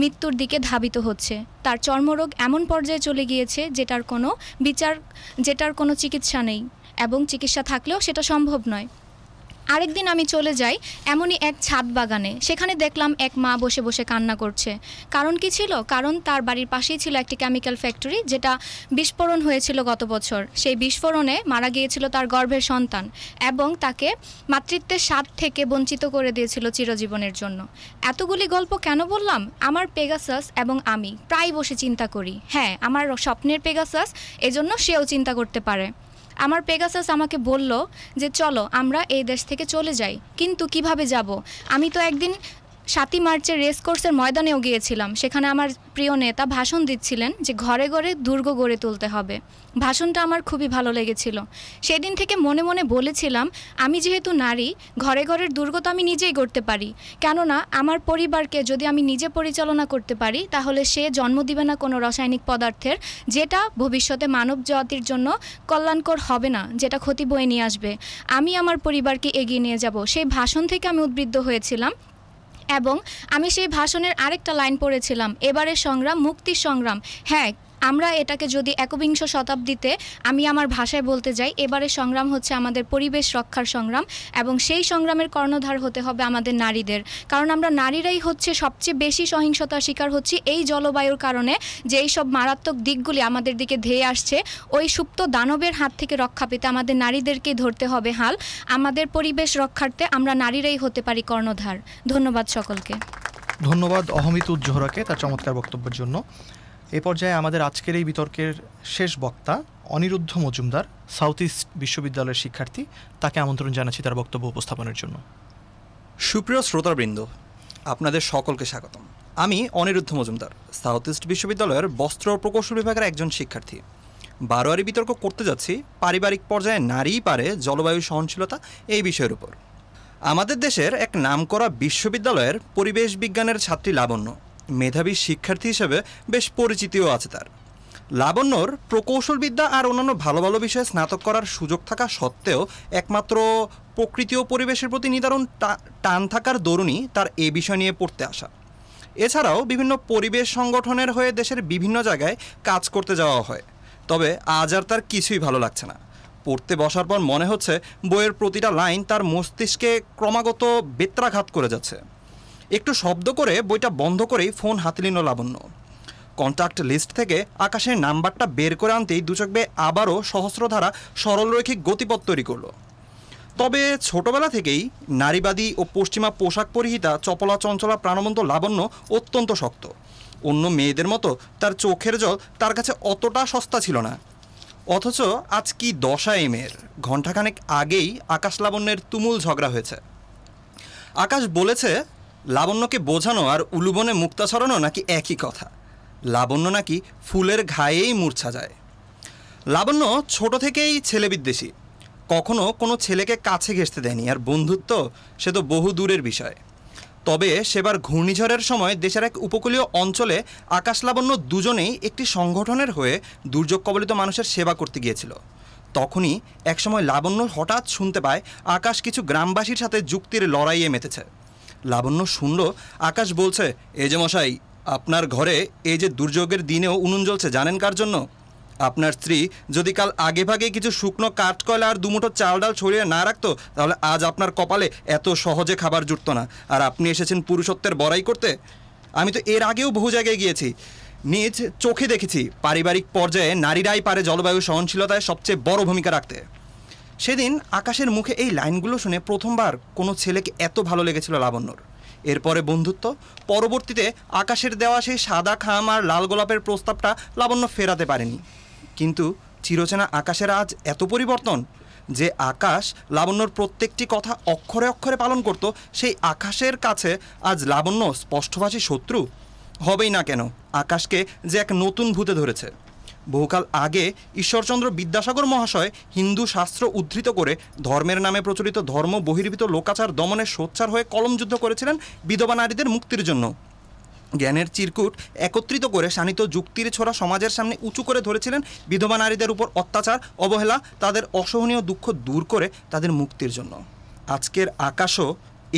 মৃত্যুর দিকে ধাবিত হচ্ছে তার চর্মরোগ এমন পর্যায়ে চলে গিয়েছে যেটার কোনো বিচার যেটার কোনো চিকিৎসা নেই এবং চিকিৎসা থাকলেও সেটা সম্ভব নয় আরেকদিন আমি চলে যাই এমনই এক ছাদ বাগানে সেখানে দেখলাম এক মা বসে বসে কান্না করছে কারণ কি ছিল কারণ তার বাড়ির পাশেই ছিল একটি কেমিক্যাল ফ্যাক্টরি যেটা বিস্ফোরণ হয়েছিল গত বছর সেই বিস্ফোরণে মারা গিয়েছিল তার গর্ভের সন্তান এবং তাকে মাতৃত্বের স্বাদ থেকে বঞ্চিত করে দিয়েছিল চিরজীবনের জন্য এতগুলি গল্প কেন বললাম আমার পেগাসাস এবং আমি প্রায় বসে চিন্তা করি হ্যাঁ আমার স্বপ্নের পেগাসাস এজন্য সেও চিন্তা করতে পারে আমার পেগাসাস আমাকে বলল যে চলো আমরা এই দেশ থেকে চলে যাই কিন্তু কিভাবে যাব আমি তো একদিন সাতই মার্চের কোর্সের ময়দানেও গিয়েছিলাম সেখানে আমার প্রিয় নেতা ভাষণ দিচ্ছিলেন যে ঘরে ঘরে দুর্গ গড়ে তুলতে হবে ভাষণটা আমার খুবই ভালো লেগেছিল সেদিন থেকে মনে মনে বলেছিলাম আমি যেহেতু নারী ঘরে ঘরের দুর্গ তো আমি নিজেই গড়তে পারি কেননা আমার পরিবারকে যদি আমি নিজে পরিচালনা করতে পারি তাহলে সে জন্ম দিবে না কোনো রাসায়নিক পদার্থের যেটা ভবিষ্যতে মানব জাতির জন্য কল্যাণকর হবে না যেটা ক্ষতি বয়ে নিয়ে আসবে আমি আমার পরিবারকে এগিয়ে নিয়ে যাব সেই ভাষণ থেকে আমি উদ্বৃদ্ধ হয়েছিলাম এবং আমি সেই ভাষণের আরেকটা লাইন পড়েছিলাম এবারের সংগ্রাম মুক্তির সংগ্রাম হ্যাঁ আমরা এটাকে যদি একবিংশ শতাব্দীতে আমি আমার ভাষায় বলতে যাই এবারে সংগ্রাম হচ্ছে আমাদের পরিবেশ রক্ষার সংগ্রাম এবং সেই সংগ্রামের কর্ণধার হতে হবে আমাদের নারীদের কারণ আমরা নারীরাই হচ্ছে সবচেয়ে বেশি সহিংসতার শিকার হচ্ছি এই জলবায়ুর কারণে যেই সব মারাত্মক দিকগুলি আমাদের দিকে ধেয়ে আসছে ওই সুপ্ত দানবের হাত থেকে রক্ষা পেতে আমাদের নারীদেরকেই ধরতে হবে হাল আমাদের পরিবেশ রক্ষার্থে আমরা নারীরাই হতে পারি কর্ণধার ধন্যবাদ সকলকে ধন্যবাদ অহমিত উজ্জোহরাকে তার চমৎকার বক্তব্যের জন্য এ পর্যায়ে আমাদের আজকের এই বিতর্কের শেষ বক্তা অনিরুদ্ধ মজুমদার সাউথ ইস্ট বিশ্ববিদ্যালয়ের শিক্ষার্থী তাকে আমন্ত্রণ জানাচ্ছি তার বক্তব্য উপস্থাপনের জন্য সুপ্রিয় শ্রোতাবৃন্দ আপনাদের সকলকে স্বাগতম আমি অনিরুদ্ধ মজুমদার সাউথ ইস্ট বিশ্ববিদ্যালয়ের বস্ত্র প্রকৌশল বিভাগের একজন শিক্ষার্থী বারোয়ারি বিতর্ক করতে যাচ্ছি পারিবারিক পর্যায়ে নারী পারে জলবায়ু সহনশীলতা এই বিষয়ের উপর আমাদের দেশের এক নামকরা বিশ্ববিদ্যালয়ের পরিবেশ বিজ্ঞানের ছাত্রী লাবণ্য মেধাবী শিক্ষার্থী হিসেবে বেশ পরিচিতিও আছে তার লাবণ্যর প্রকৌশলবিদ্যা আর অন্যান্য ভালো ভালো বিষয়ে স্নাতক করার সুযোগ থাকা সত্ত্বেও একমাত্র প্রকৃতি ও পরিবেশের প্রতি নিদারুণ টান থাকার দরুনই তার এ বিষয় নিয়ে পড়তে আসা এছাড়াও বিভিন্ন পরিবেশ সংগঠনের হয়ে দেশের বিভিন্ন জায়গায় কাজ করতে যাওয়া হয় তবে আজ আর তার কিছুই ভালো লাগছে না পড়তে বসার পর মনে হচ্ছে বইয়ের প্রতিটা লাইন তার মস্তিষ্কে ক্রমাগত বেত্রাঘাত করে যাচ্ছে একটু শব্দ করে বইটা বন্ধ করেই ফোন হাতে নিল লাবণ্য কন্ট্যাক্ট লিস্ট থেকে আকাশের নাম্বারটা বের করে আনতেই দুচক বেয়ে আবারও সহস্রধারা সরলরৈখিক গতিপথ তৈরি করলো তবে ছোটবেলা থেকেই নারীবাদী ও পশ্চিমা পোশাক পরিহিতা চপলা চঞ্চলা প্রাণবন্ত লাবণ্য অত্যন্ত শক্ত অন্য মেয়েদের মতো তার চোখের জল তার কাছে অতটা সস্তা ছিল না অথচ আজ কি দশা এমের ঘণ্টাখানেক আগেই আকাশ লাবণ্যের তুমুল ঝগড়া হয়েছে আকাশ বলেছে লাবণ্যকে বোঝানো আর উলুবনে মুক্তা ছড়ানো নাকি একই কথা লাবণ্য নাকি ফুলের ঘায়েই মূর্ছা যায় লাবণ্য ছোট থেকেই ছেলে বিদ্বেষী কখনো কোনো ছেলেকে কাছে ঘেঁষতে দেয়নি আর বন্ধুত্ব সে তো বহু দূরের বিষয় তবে সেবার ঘূর্ণিঝড়ের সময় দেশের এক উপকূলীয় অঞ্চলে আকাশ লাবণ্য দুজনেই একটি সংগঠনের হয়ে দুর্যোগ কবলিত মানুষের সেবা করতে গিয়েছিল তখনই একসময় লাবণ্য হঠাৎ শুনতে পায় আকাশ কিছু গ্রামবাসীর সাথে যুক্তির লড়াইয়ে মেতেছে লাবণ্য শুনল আকাশ বলছে এ যে মশাই আপনার ঘরে এই যে দুর্যোগের দিনেও উনুন জ্বলছে জানেন কার জন্য আপনার স্ত্রী যদি কাল আগে ভাগে কিছু শুকনো কাঠকয়লা আর দুমুঠো চাল ডাল ছড়িয়ে না রাখতো তাহলে আজ আপনার কপালে এত সহজে খাবার জুটত না আর আপনি এসেছেন পুরুষত্বের বড়াই করতে আমি তো এর আগেও বহু জায়গায় গিয়েছি নিজ চোখে দেখেছি পারিবারিক পর্যায়ে নারীরাই পারে জলবায়ু সহনশীলতায় সবচেয়ে বড় ভূমিকা রাখতে সেদিন আকাশের মুখে এই লাইনগুলো শুনে প্রথমবার কোনো ছেলেকে এত ভালো লেগেছিল লাবণ্যর এরপরে বন্ধুত্ব পরবর্তীতে আকাশের দেওয়া সেই সাদা খাম আর লাল গোলাপের প্রস্তাবটা লাবণ্য ফেরাতে পারেনি কিন্তু চিরচেনা আকাশের আজ এত পরিবর্তন যে আকাশ লাবণ্যর প্রত্যেকটি কথা অক্ষরে অক্ষরে পালন করত সেই আকাশের কাছে আজ লাবণ্য স্পষ্টভাষী শত্রু হবেই না কেন আকাশকে যে এক নতুন ভূতে ধরেছে বহুকাল আগে ঈশ্বরচন্দ্র বিদ্যাসাগর মহাশয় হিন্দু শাস্ত্র উদ্ধৃত করে ধর্মের নামে প্রচলিত ধর্ম বহির্ভূত লোকাচার দমনে সোচ্চার হয়ে কলম যুদ্ধ করেছিলেন বিধবা নারীদের মুক্তির জন্য জ্ঞানের চিরকুট একত্রিত করে শানিত যুক্তির ছোড়া সমাজের সামনে উঁচু করে ধরেছিলেন বিধবা নারীদের উপর অত্যাচার অবহেলা তাদের অসহনীয় দুঃখ দূর করে তাদের মুক্তির জন্য আজকের আকাশও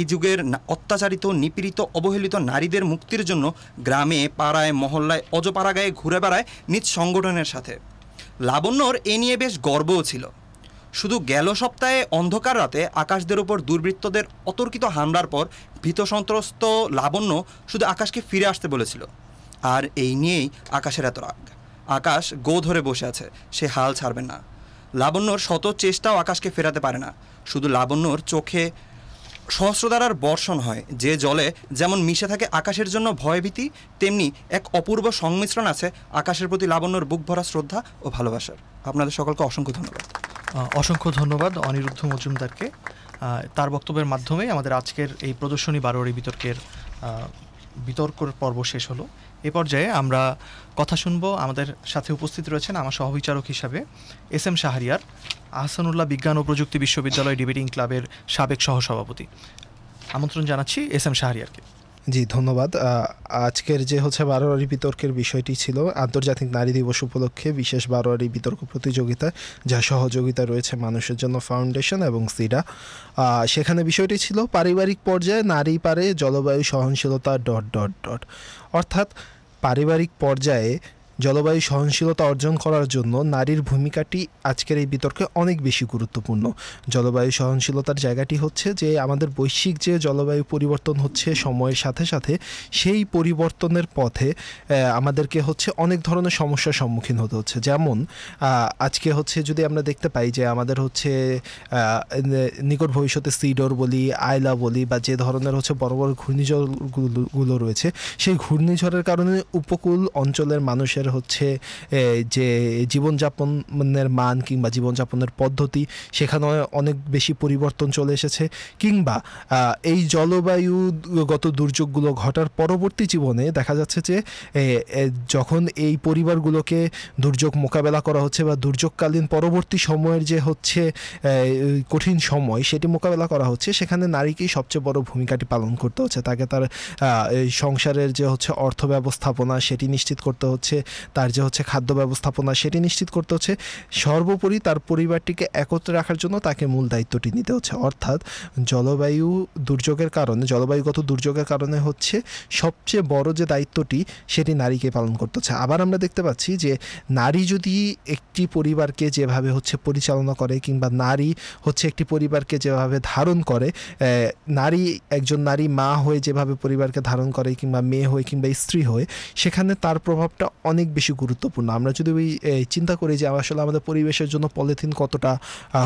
এই যুগের অত্যাচারিত নিপীড়িত অবহেলিত নারীদের মুক্তির জন্য গ্রামে পাড়ায় মহল্লায় অজপাড়া গায়ে ঘুরে বেড়ায় নিজ সংগঠনের সাথে লাবণ্যর এ নিয়ে বেশ গর্বও ছিল শুধু গেল সপ্তাহে অন্ধকার রাতে আকাশদের ওপর দুর্বৃত্তদের অতর্কিত হামলার পর ভীত সন্ত্রস্ত লাবণ্য শুধু আকাশকে ফিরে আসতে বলেছিল আর এই নিয়েই আকাশের এত রাগ আকাশ গো ধরে বসে আছে সে হাল ছাড়বে না লাবণ্যর শত চেষ্টাও আকাশকে ফেরাতে পারে না শুধু লাবণ্যর চোখে সহস্রধারার বর্ষণ হয় যে জলে যেমন মিশে থাকে আকাশের জন্য ভয়ভীতি তেমনি এক অপূর্ব সংমিশ্রণ আছে আকাশের প্রতি লাবণ্যর বুক ভরা শ্রদ্ধা ও ভালোবাসার আপনাদের সকলকে অসংখ্য ধন্যবাদ অসংখ্য ধন্যবাদ অনিরুদ্ধ মজুমদারকে তার বক্তব্যের মাধ্যমে আমাদের আজকের এই প্রদর্শনী বারোয়ারি বিতর্কের বিতর্কর পর্ব শেষ হলো এ পর্যায়ে আমরা কথা শুনবো আমাদের সাথে উপস্থিত রয়েছেন আমার সহবিচারক হিসাবে এস এম শাহরিয়ার আহসানুল্লাহ বিজ্ঞান ও প্রযুক্তি বিশ্ববিদ্যালয় ডিবেটিং ক্লাবের সাবেক সহসভাপতি আমন্ত্রণ জানাচ্ছি এস এম শাহরিয়ারকে জি ধন্যবাদ আজকের যে হচ্ছে বারোয়ারি বিতর্কের বিষয়টি ছিল আন্তর্জাতিক নারী দিবস উপলক্ষে বিশেষ বারোয়ারি বিতর্ক প্রতিযোগিতা যা সহযোগিতা রয়েছে মানুষের জন্য ফাউন্ডেশন এবং সিডা সেখানে বিষয়টি ছিল পারিবারিক পর্যায়ে নারী পারে জলবায়ু সহনশীলতা ডট ডট ডট অর্থাৎ পারিবারিক পর্যায়ে জলবায়ু সহনশীলতা অর্জন করার জন্য নারীর ভূমিকাটি আজকের এই বিতর্কে অনেক বেশি গুরুত্বপূর্ণ জলবায়ু সহনশীলতার জায়গাটি হচ্ছে যে আমাদের বৈশ্বিক যে জলবায়ু পরিবর্তন হচ্ছে সময়ের সাথে সাথে সেই পরিবর্তনের পথে আমাদেরকে হচ্ছে অনেক ধরনের সমস্যার সম্মুখীন হতে হচ্ছে যেমন আজকে হচ্ছে যদি আমরা দেখতে পাই যে আমাদের হচ্ছে নিকট ভবিষ্যতে সিডর বলি আয়লা বলি বা যে ধরনের হচ্ছে বড় বড় ঘূর্ণিঝড়গুলো রয়েছে সেই ঘূর্ণিঝড়ের কারণে উপকূল অঞ্চলের মানুষের মানুষের হচ্ছে যে জীবনযাপনের মান কিংবা জীবনযাপনের পদ্ধতি সেখানে অনেক বেশি পরিবর্তন চলে এসেছে কিংবা এই জলবায়ুগত দুর্যোগগুলো ঘটার পরবর্তী জীবনে দেখা যাচ্ছে যে যখন এই পরিবারগুলোকে দুর্যোগ মোকাবেলা করা হচ্ছে বা দুর্যোগকালীন পরবর্তী সময়ের যে হচ্ছে কঠিন সময় সেটি মোকাবেলা করা হচ্ছে সেখানে নারীকেই সবচেয়ে বড় ভূমিকাটি পালন করতে হচ্ছে তাকে তার সংসারের যে হচ্ছে অর্থ ব্যবস্থাপনা সেটি নিশ্চিত করতে হচ্ছে তার যে হচ্ছে খাদ্য ব্যবস্থাপনা সেটি নিশ্চিত করতে হচ্ছে সর্বোপরি তার পরিবারটিকে একত্রে রাখার জন্য তাকে মূল দায়িত্বটি নিতে হচ্ছে অর্থাৎ জলবায়ু দুর্যোগের কারণে জলবায়ুগত দুর্যোগের কারণে হচ্ছে সবচেয়ে বড় যে দায়িত্বটি সেটি নারীকে পালন করতে হচ্ছে আবার আমরা দেখতে পাচ্ছি যে নারী যদি একটি পরিবারকে যেভাবে হচ্ছে পরিচালনা করে কিংবা নারী হচ্ছে একটি পরিবারকে যেভাবে ধারণ করে নারী একজন নারী মা হয়ে যেভাবে পরিবারকে ধারণ করে কিংবা মেয়ে হয়ে কিংবা স্ত্রী হয়ে সেখানে তার প্রভাবটা অনেক অনেক বেশি গুরুত্বপূর্ণ আমরা যদি ওই চিন্তা করি যে আসলে আমাদের পরিবেশের জন্য পলিথিন কতটা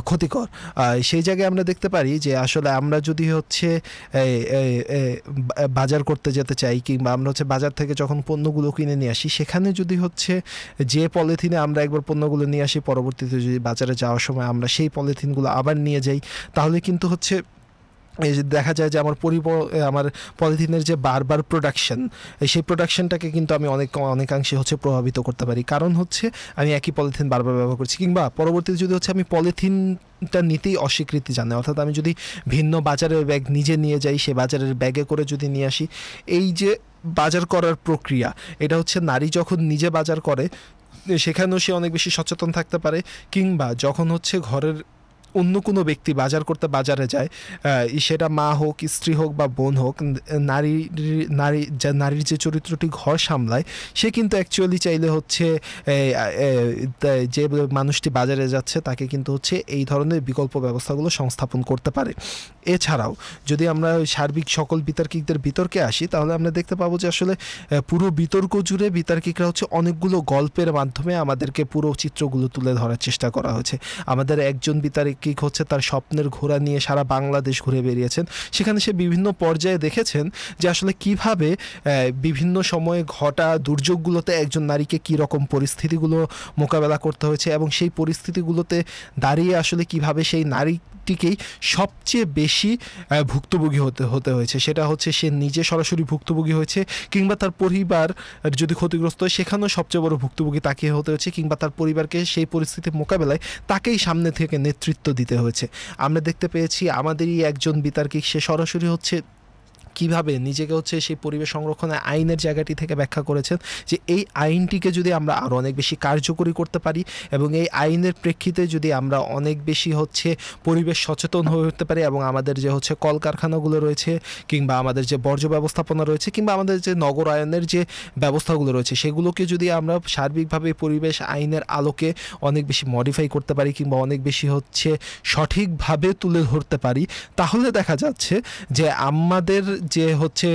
ক্ষতিকর সেই জায়গায় আমরা দেখতে পারি যে আসলে আমরা যদি হচ্ছে বাজার করতে যেতে চাই কিংবা আমরা হচ্ছে বাজার থেকে যখন পণ্যগুলো কিনে নিয়ে আসি সেখানে যদি হচ্ছে যে পলিথিনে আমরা একবার পণ্যগুলো নিয়ে আসি পরবর্তীতে যদি বাজারে যাওয়ার সময় আমরা সেই পলিথিনগুলো আবার নিয়ে যাই তাহলে কিন্তু হচ্ছে এই যে দেখা যায় যে আমার পরিব আমার পলিথিনের যে বারবার প্রোডাকশন সেই প্রোডাকশনটাকে কিন্তু আমি অনেক অনেকাংশে হচ্ছে প্রভাবিত করতে পারি কারণ হচ্ছে আমি একই পলিথিন বারবার ব্যবহার করছি কিংবা পরবর্তীতে যদি হচ্ছে আমি পলিথিন টা নিতেই অস্বীকৃতি জানে অর্থাৎ আমি যদি ভিন্ন বাজারের ব্যাগ নিজে নিয়ে যাই সে বাজারের ব্যাগে করে যদি নিয়ে আসি এই যে বাজার করার প্রক্রিয়া এটা হচ্ছে নারী যখন নিজে বাজার করে সেখানেও সে অনেক বেশি সচেতন থাকতে পারে কিংবা যখন হচ্ছে ঘরের অন্য কোনো ব্যক্তি বাজার করতে বাজারে যায় সেটা মা হোক স্ত্রী হোক বা বোন হোক নারীর নারী যা নারীর যে চরিত্রটি ঘর সামলায় সে কিন্তু অ্যাকচুয়ালি চাইলে হচ্ছে যে মানুষটি বাজারে যাচ্ছে তাকে কিন্তু হচ্ছে এই ধরনের বিকল্প ব্যবস্থাগুলো সংস্থাপন করতে পারে এছাড়াও যদি আমরা সার্বিক সকল বিতার্কিকদের বিতর্কে আসি তাহলে আমরা দেখতে পাবো যে আসলে পুরো বিতর্ক জুড়ে বিতার্কিকরা হচ্ছে অনেকগুলো গল্পের মাধ্যমে আমাদেরকে পুরো চিত্রগুলো তুলে ধরার চেষ্টা করা হয়েছে আমাদের একজন বিতারিক সাকিক হচ্ছে তার স্বপ্নের ঘোড়া নিয়ে সারা বাংলাদেশ ঘুরে বেরিয়েছেন সেখানে সে বিভিন্ন পর্যায়ে দেখেছেন যে আসলে কিভাবে বিভিন্ন সময়ে ঘটা দুর্যোগগুলোতে একজন নারীকে কী রকম পরিস্থিতিগুলো মোকাবেলা করতে হয়েছে এবং সেই পরিস্থিতিগুলোতে দাঁড়িয়ে আসলে কিভাবে সেই নারী ব্যক্তিকেই সবচেয়ে বেশি ভুক্তভোগী হতে হতে হয়েছে সেটা হচ্ছে সে নিজে সরাসরি ভুক্তভোগী হয়েছে কিংবা তার পরিবার যদি ক্ষতিগ্রস্ত হয় সেখানেও সবচেয়ে বড় ভুক্তভোগী তাকে হতে হয়েছে কিংবা তার পরিবারকে সেই পরিস্থিতির মোকাবেলায় তাকেই সামনে থেকে নেতৃত্ব দিতে হয়েছে আমরা দেখতে পেয়েছি আমাদেরই একজন বিতার্কিক সে সরাসরি হচ্ছে কিভাবে নিজেকে হচ্ছে সেই পরিবেশ সংরক্ষণের আইনের জায়গাটি থেকে ব্যাখ্যা করেছেন যে এই আইনটিকে যদি আমরা আরও অনেক বেশি কার্যকরী করতে পারি এবং এই আইনের প্রেক্ষিতে যদি আমরা অনেক বেশি হচ্ছে পরিবেশ সচেতন হয়ে উঠতে পারি এবং আমাদের যে হচ্ছে কলকারখানাগুলো রয়েছে কিংবা আমাদের যে বর্জ্য ব্যবস্থাপনা রয়েছে কিংবা আমাদের যে নগরায়নের যে ব্যবস্থাগুলো রয়েছে সেগুলোকে যদি আমরা সার্বিকভাবে পরিবেশ আইনের আলোকে অনেক বেশি মডিফাই করতে পারি কিংবা অনেক বেশি হচ্ছে সঠিকভাবে তুলে ধরতে পারি তাহলে দেখা যাচ্ছে যে আমাদের যে হচ্ছে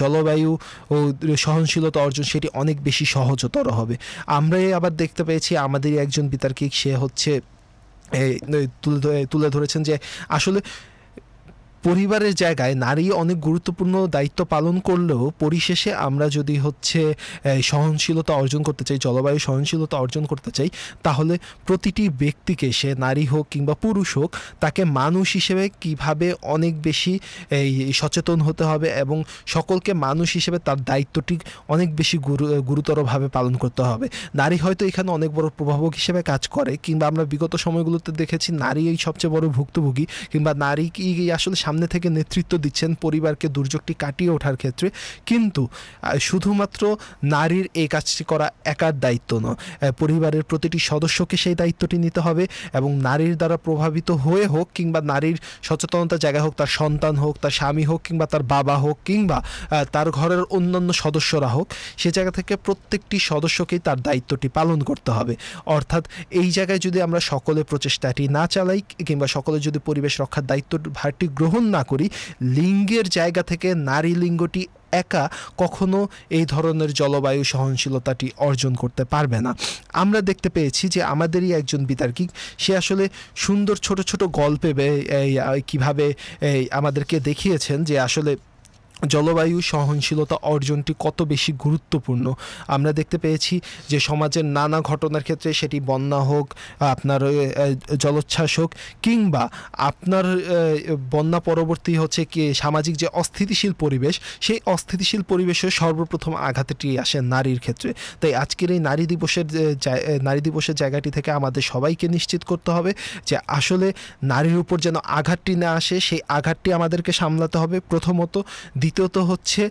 জলবায়ু ও সহনশীলতা অর্জন সেটি অনেক বেশি সহজতর হবে আমরাই আবার দেখতে পেয়েছি আমাদেরই একজন বিতার্কিক সে হচ্ছে তুলে তুলে ধরেছেন যে আসলে পরিবারের জায়গায় নারী অনেক গুরুত্বপূর্ণ দায়িত্ব পালন করলেও পরিশেষে আমরা যদি হচ্ছে সহনশীলতা অর্জন করতে চাই জলবায়ু সহনশীলতা অর্জন করতে চাই তাহলে প্রতিটি ব্যক্তিকে সে নারী হোক কিংবা পুরুষ হোক তাকে মানুষ হিসেবে কিভাবে অনেক বেশি এই সচেতন হতে হবে এবং সকলকে মানুষ হিসেবে তার দায়িত্বটি অনেক বেশি গুরুতরভাবে পালন করতে হবে নারী হয়তো এখানে অনেক বড় প্রভাবক হিসেবে কাজ করে কিংবা আমরা বিগত সময়গুলোতে দেখেছি নারী এই সবচেয়ে বড় ভুক্তভোগী কিংবা নারী কি আসলে সামনে থেকে নেতৃত্ব দিচ্ছেন পরিবারকে দুর্যোগটি কাটিয়ে ওঠার ক্ষেত্রে কিন্তু শুধুমাত্র নারীর এই কাজটি করা একার দায়িত্ব নয় পরিবারের প্রতিটি সদস্যকে সেই দায়িত্বটি নিতে হবে এবং নারীর দ্বারা প্রভাবিত হয়ে হোক কিংবা নারীর সচেতনতা জায়গা হোক তার সন্তান হোক তার স্বামী হোক কিংবা তার বাবা হোক কিংবা তার ঘরের অন্যান্য সদস্যরা হোক সে জায়গা থেকে প্রত্যেকটি সদস্যকেই তার দায়িত্বটি পালন করতে হবে অর্থাৎ এই জায়গায় যদি আমরা সকলে প্রচেষ্টাটি না চালাই কিংবা সকলে যদি পরিবেশ রক্ষার দায়িত্ব ভারটি গ্রহণ এমন না করি লিঙ্গের জায়গা থেকে নারী লিঙ্গটি একা কখনো এই ধরনের জলবায়ু সহনশীলতাটি অর্জন করতে পারবে না আমরা দেখতে পেয়েছি যে আমাদেরই একজন বিতার্কিক সে আসলে সুন্দর ছোট ছোট গল্পে কিভাবে আমাদেরকে দেখিয়েছেন যে আসলে জলবায়ু সহনশীলতা অর্জনটি কত বেশি গুরুত্বপূর্ণ আমরা দেখতে পেয়েছি যে সমাজের নানা ঘটনার ক্ষেত্রে সেটি বন্যা হোক আপনার জলোচ্ছ্বাস হোক কিংবা আপনার বন্যা পরবর্তী হচ্ছে কি সামাজিক যে অস্থিতিশীল পরিবেশ সেই অস্থিতিশীল পরিবেশে সর্বপ্রথম আঘাতটি আসে নারীর ক্ষেত্রে তাই আজকের এই নারী দিবসের নারী দিবসের জায়গাটি থেকে আমাদের সবাইকে নিশ্চিত করতে হবে যে আসলে নারীর উপর যেন আঘাতটি না আসে সেই আঘাতটি আমাদেরকে সামলাতে হবে প্রথমত দ্বিতীয়ত হচ্ছে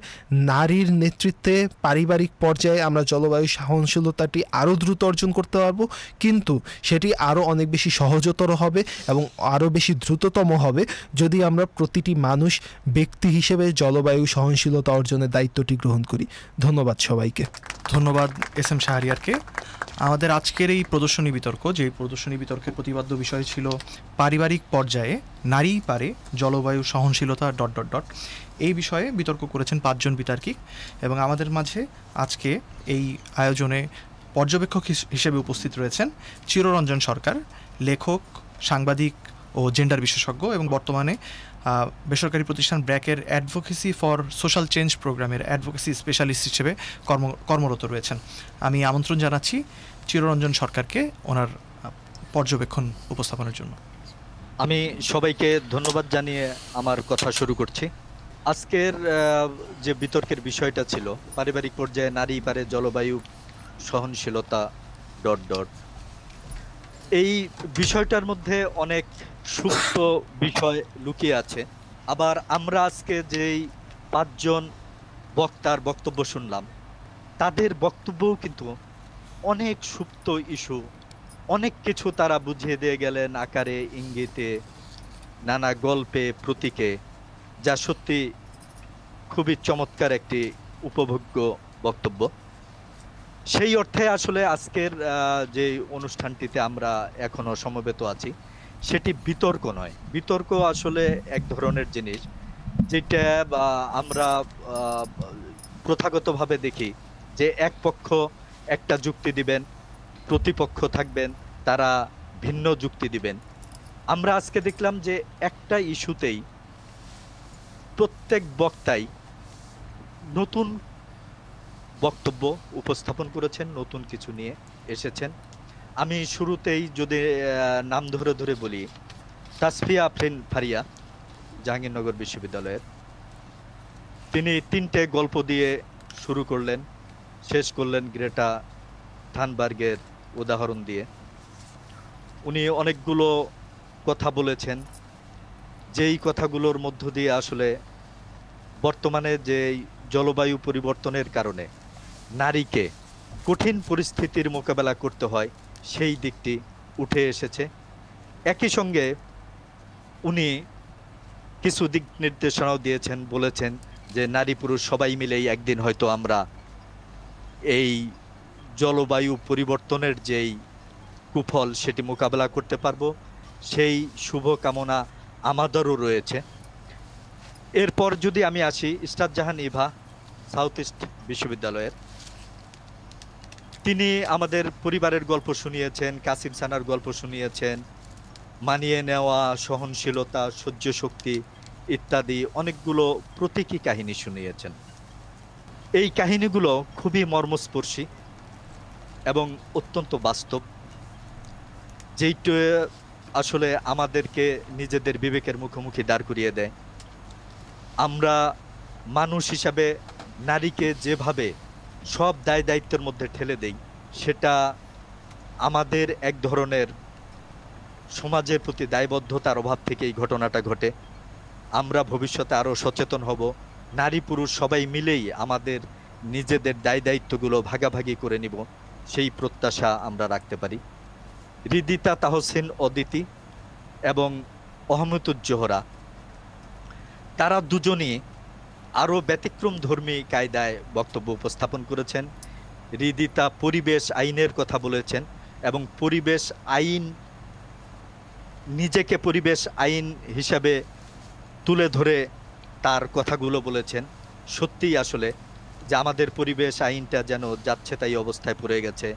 নারীর নেতৃত্বে পারিবারিক পর্যায়ে আমরা জলবায়ু সহনশীলতাটি আরও দ্রুত অর্জন করতে পারবো কিন্তু সেটি আরও অনেক বেশি সহজতর হবে এবং আরও বেশি দ্রুততম হবে যদি আমরা প্রতিটি মানুষ ব্যক্তি হিসেবে জলবায়ু সহনশীলতা অর্জনের দায়িত্বটি গ্রহণ করি ধন্যবাদ সবাইকে ধন্যবাদ এস এম শাহরিয়ারকে আমাদের আজকের এই প্রদর্শনী বিতর্ক যে প্রদর্শনী বিতর্কের প্রতিবাদ্য বিষয় ছিল পারিবারিক পর্যায়ে নারী পারে জলবায়ু সহনশীলতা ডট ডট ডট এই বিষয়ে বিতর্ক করেছেন পাঁচজন বিতার্কিক এবং আমাদের মাঝে আজকে এই আয়োজনে পর্যবেক্ষক হিসেবে উপস্থিত রয়েছেন চিররঞ্জন সরকার লেখক সাংবাদিক ও জেন্ডার বিশেষজ্ঞ এবং বর্তমানে বেসরকারি প্রতিষ্ঠান ব্র্যাকের অ্যাডভোকেসি ফর সোশ্যাল চেঞ্জ প্রোগ্রামের অ্যাডভোকেসি স্পেশালিস্ট হিসেবে কর্ম কর্মরত রয়েছেন আমি আমন্ত্রণ জানাচ্ছি চিররঞ্জন সরকারকে ওনার পর্যবেক্ষণ উপস্থাপনের জন্য আমি সবাইকে ধন্যবাদ জানিয়ে আমার কথা শুরু করছি আজকের যে বিতর্কের বিষয়টা ছিল পারিবারিক পর্যায়ে নারী পারে জলবায়ু সহনশীলতা ডট ডট এই বিষয়টার মধ্যে অনেক সুপ্ত বিষয় লুকিয়ে আছে আবার আমরা আজকে যেই পাঁচজন বক্তার বক্তব্য শুনলাম তাদের বক্তব্যও কিন্তু অনেক সুপ্ত ইস্যু অনেক কিছু তারা বুঝিয়ে দিয়ে গেলেন আকারে ইঙ্গিতে নানা গল্পে প্রতীকে যা সত্যি খুবই চমৎকার একটি উপভোগ্য বক্তব্য সেই অর্থে আসলে আজকের যে অনুষ্ঠানটিতে আমরা এখনও সমবেত আছি সেটি বিতর্ক নয় বিতর্ক আসলে এক ধরনের জিনিস যেটা আমরা প্রথাগতভাবে দেখি যে এক পক্ষ একটা যুক্তি দিবেন প্রতিপক্ষ থাকবেন তারা ভিন্ন যুক্তি দিবেন আমরা আজকে দেখলাম যে একটা ইস্যুতেই প্রত্যেক বক্তাই নতুন বক্তব্য উপস্থাপন করেছেন নতুন কিছু নিয়ে এসেছেন আমি শুরুতেই যদি নাম ধরে ধরে বলি তাসফিয়া আফরিন ফারিয়া জাহাঙ্গীরনগর বিশ্ববিদ্যালয়ের তিনি তিনটে গল্প দিয়ে শুরু করলেন শেষ করলেন গ্রেটা থানবার্গের উদাহরণ দিয়ে উনি অনেকগুলো কথা বলেছেন যেই কথাগুলোর মধ্য দিয়ে আসলে বর্তমানে যে জলবায়ু পরিবর্তনের কারণে নারীকে কঠিন পরিস্থিতির মোকাবেলা করতে হয় সেই দিকটি উঠে এসেছে একই সঙ্গে উনি কিছু দিক নির্দেশনাও দিয়েছেন বলেছেন যে নারী পুরুষ সবাই মিলেই একদিন হয়তো আমরা এই জলবায়ু পরিবর্তনের যেই কুফল সেটি মোকাবেলা করতে পারব সেই শুভকামনা আমাদেরও রয়েছে এরপর যদি আমি আসি স্টার জাহান ইভা সাউথ ইস্ট বিশ্ববিদ্যালয়ের তিনি আমাদের পরিবারের গল্প শুনিয়েছেন কাসিম সানার গল্প শুনিয়েছেন মানিয়ে নেওয়া সহনশীলতা সহ্য শক্তি ইত্যাদি অনেকগুলো প্রতীকী কাহিনী শুনিয়েছেন এই কাহিনীগুলো খুবই মর্মস্পর্শী এবং অত্যন্ত বাস্তব যেইটু আসলে আমাদেরকে নিজেদের বিবেকের মুখোমুখি দাঁড় করিয়ে দেয় আমরা মানুষ হিসাবে নারীকে যেভাবে সব দায় দায়িত্বের মধ্যে ঠেলে দেই সেটা আমাদের এক ধরনের সমাজের প্রতি দায়বদ্ধতার অভাব থেকে এই ঘটনাটা ঘটে আমরা ভবিষ্যতে আরও সচেতন হব নারী পুরুষ সবাই মিলেই আমাদের নিজেদের দায় দায়িত্বগুলো ভাগাভাগি করে নিব সেই প্রত্যাশা আমরা রাখতে পারি রিদিতা তাহসিন অদিতি এবং অহমতুজ্জোহরা তারা দুজনই আরও ব্যতিক্রম ধর্মী কায়দায় বক্তব্য উপস্থাপন করেছেন হৃদিতা পরিবেশ আইনের কথা বলেছেন এবং পরিবেশ আইন নিজেকে পরিবেশ আইন হিসাবে তুলে ধরে তার কথাগুলো বলেছেন সত্যিই আসলে যে আমাদের পরিবেশ আইনটা যেন যাচ্ছে তাই অবস্থায় পড়ে গেছে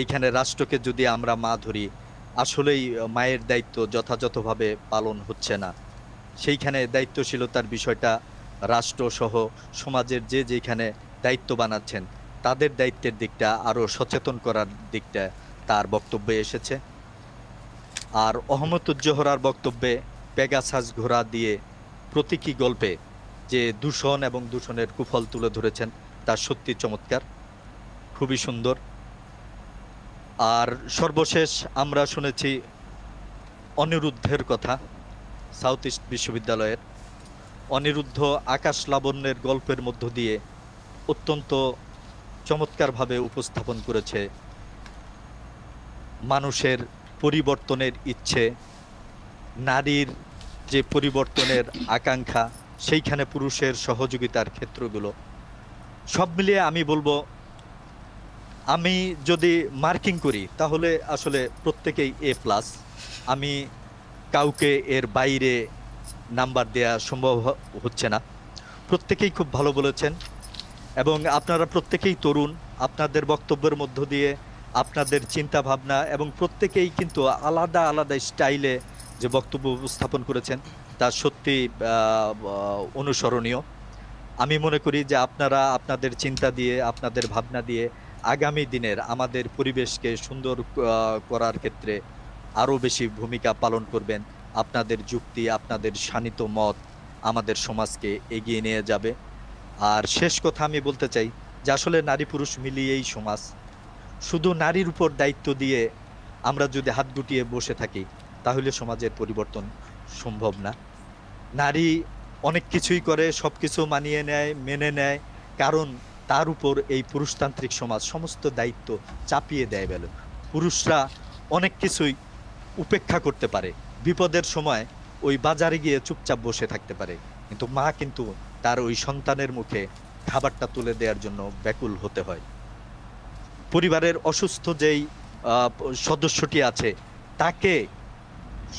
এইখানে রাষ্ট্রকে যদি আমরা মা ধরি আসলেই মায়ের দায়িত্ব যথাযথভাবে পালন হচ্ছে না সেইখানে দায়িত্বশীলতার বিষয়টা রাষ্ট্রসহ সমাজের যে যেখানে দায়িত্ব বানাচ্ছেন তাদের দায়িত্বের দিকটা আরও সচেতন করার দিকটা তার বক্তব্যে এসেছে আর অহমতুজ্জোহরার বক্তব্যে পেগাসাজ ঘোড়া দিয়ে প্রতীকী গল্পে যে দূষণ এবং দূষণের কুফল তুলে ধরেছেন তা সত্যি চমৎকার খুবই সুন্দর আর সর্বশেষ আমরা শুনেছি অনিরুদ্ধের কথা সাউথ ইস্ট বিশ্ববিদ্যালয়ের অনিরুদ্ধ আকাশ লাবণ্যের গল্পের মধ্য দিয়ে অত্যন্ত চমৎকারভাবে উপস্থাপন করেছে মানুষের পরিবর্তনের ইচ্ছে নারীর যে পরিবর্তনের আকাঙ্ক্ষা সেইখানে পুরুষের সহযোগিতার ক্ষেত্রগুলো সব মিলিয়ে আমি বলবো আমি যদি মার্কিং করি তাহলে আসলে প্রত্যেকেই এ প্লাস আমি কাউকে এর বাইরে নাম্বার দেয়া সম্ভব হচ্ছে না প্রত্যেকেই খুব ভালো বলেছেন এবং আপনারা প্রত্যেকেই তরুণ আপনাদের বক্তব্যের মধ্য দিয়ে আপনাদের চিন্তা ভাবনা এবং প্রত্যেকেই কিন্তু আলাদা আলাদা স্টাইলে যে বক্তব্য উপস্থাপন করেছেন তা সত্যি অনুসরণীয় আমি মনে করি যে আপনারা আপনাদের চিন্তা দিয়ে আপনাদের ভাবনা দিয়ে আগামী দিনের আমাদের পরিবেশকে সুন্দর করার ক্ষেত্রে আরও বেশি ভূমিকা পালন করবেন আপনাদের যুক্তি আপনাদের শানিত মত আমাদের সমাজকে এগিয়ে নিয়ে যাবে আর শেষ কথা আমি বলতে চাই যে আসলে নারী পুরুষ মিলিয়েই সমাজ শুধু নারীর উপর দায়িত্ব দিয়ে আমরা যদি হাত গুটিয়ে বসে থাকি তাহলে সমাজের পরিবর্তন সম্ভব না নারী অনেক কিছুই করে সব কিছু মানিয়ে নেয় মেনে নেয় কারণ তার উপর এই পুরুষতান্ত্রিক সমাজ সমস্ত দায়িত্ব চাপিয়ে দেয় বেল পুরুষরা অনেক কিছুই উপেক্ষা করতে পারে বিপদের সময় ওই বাজারে গিয়ে চুপচাপ বসে থাকতে পারে কিন্তু মা কিন্তু তার ওই সন্তানের মুখে খাবারটা তুলে দেওয়ার জন্য ব্যাকুল হতে হয় পরিবারের অসুস্থ যেই সদস্যটি আছে তাকে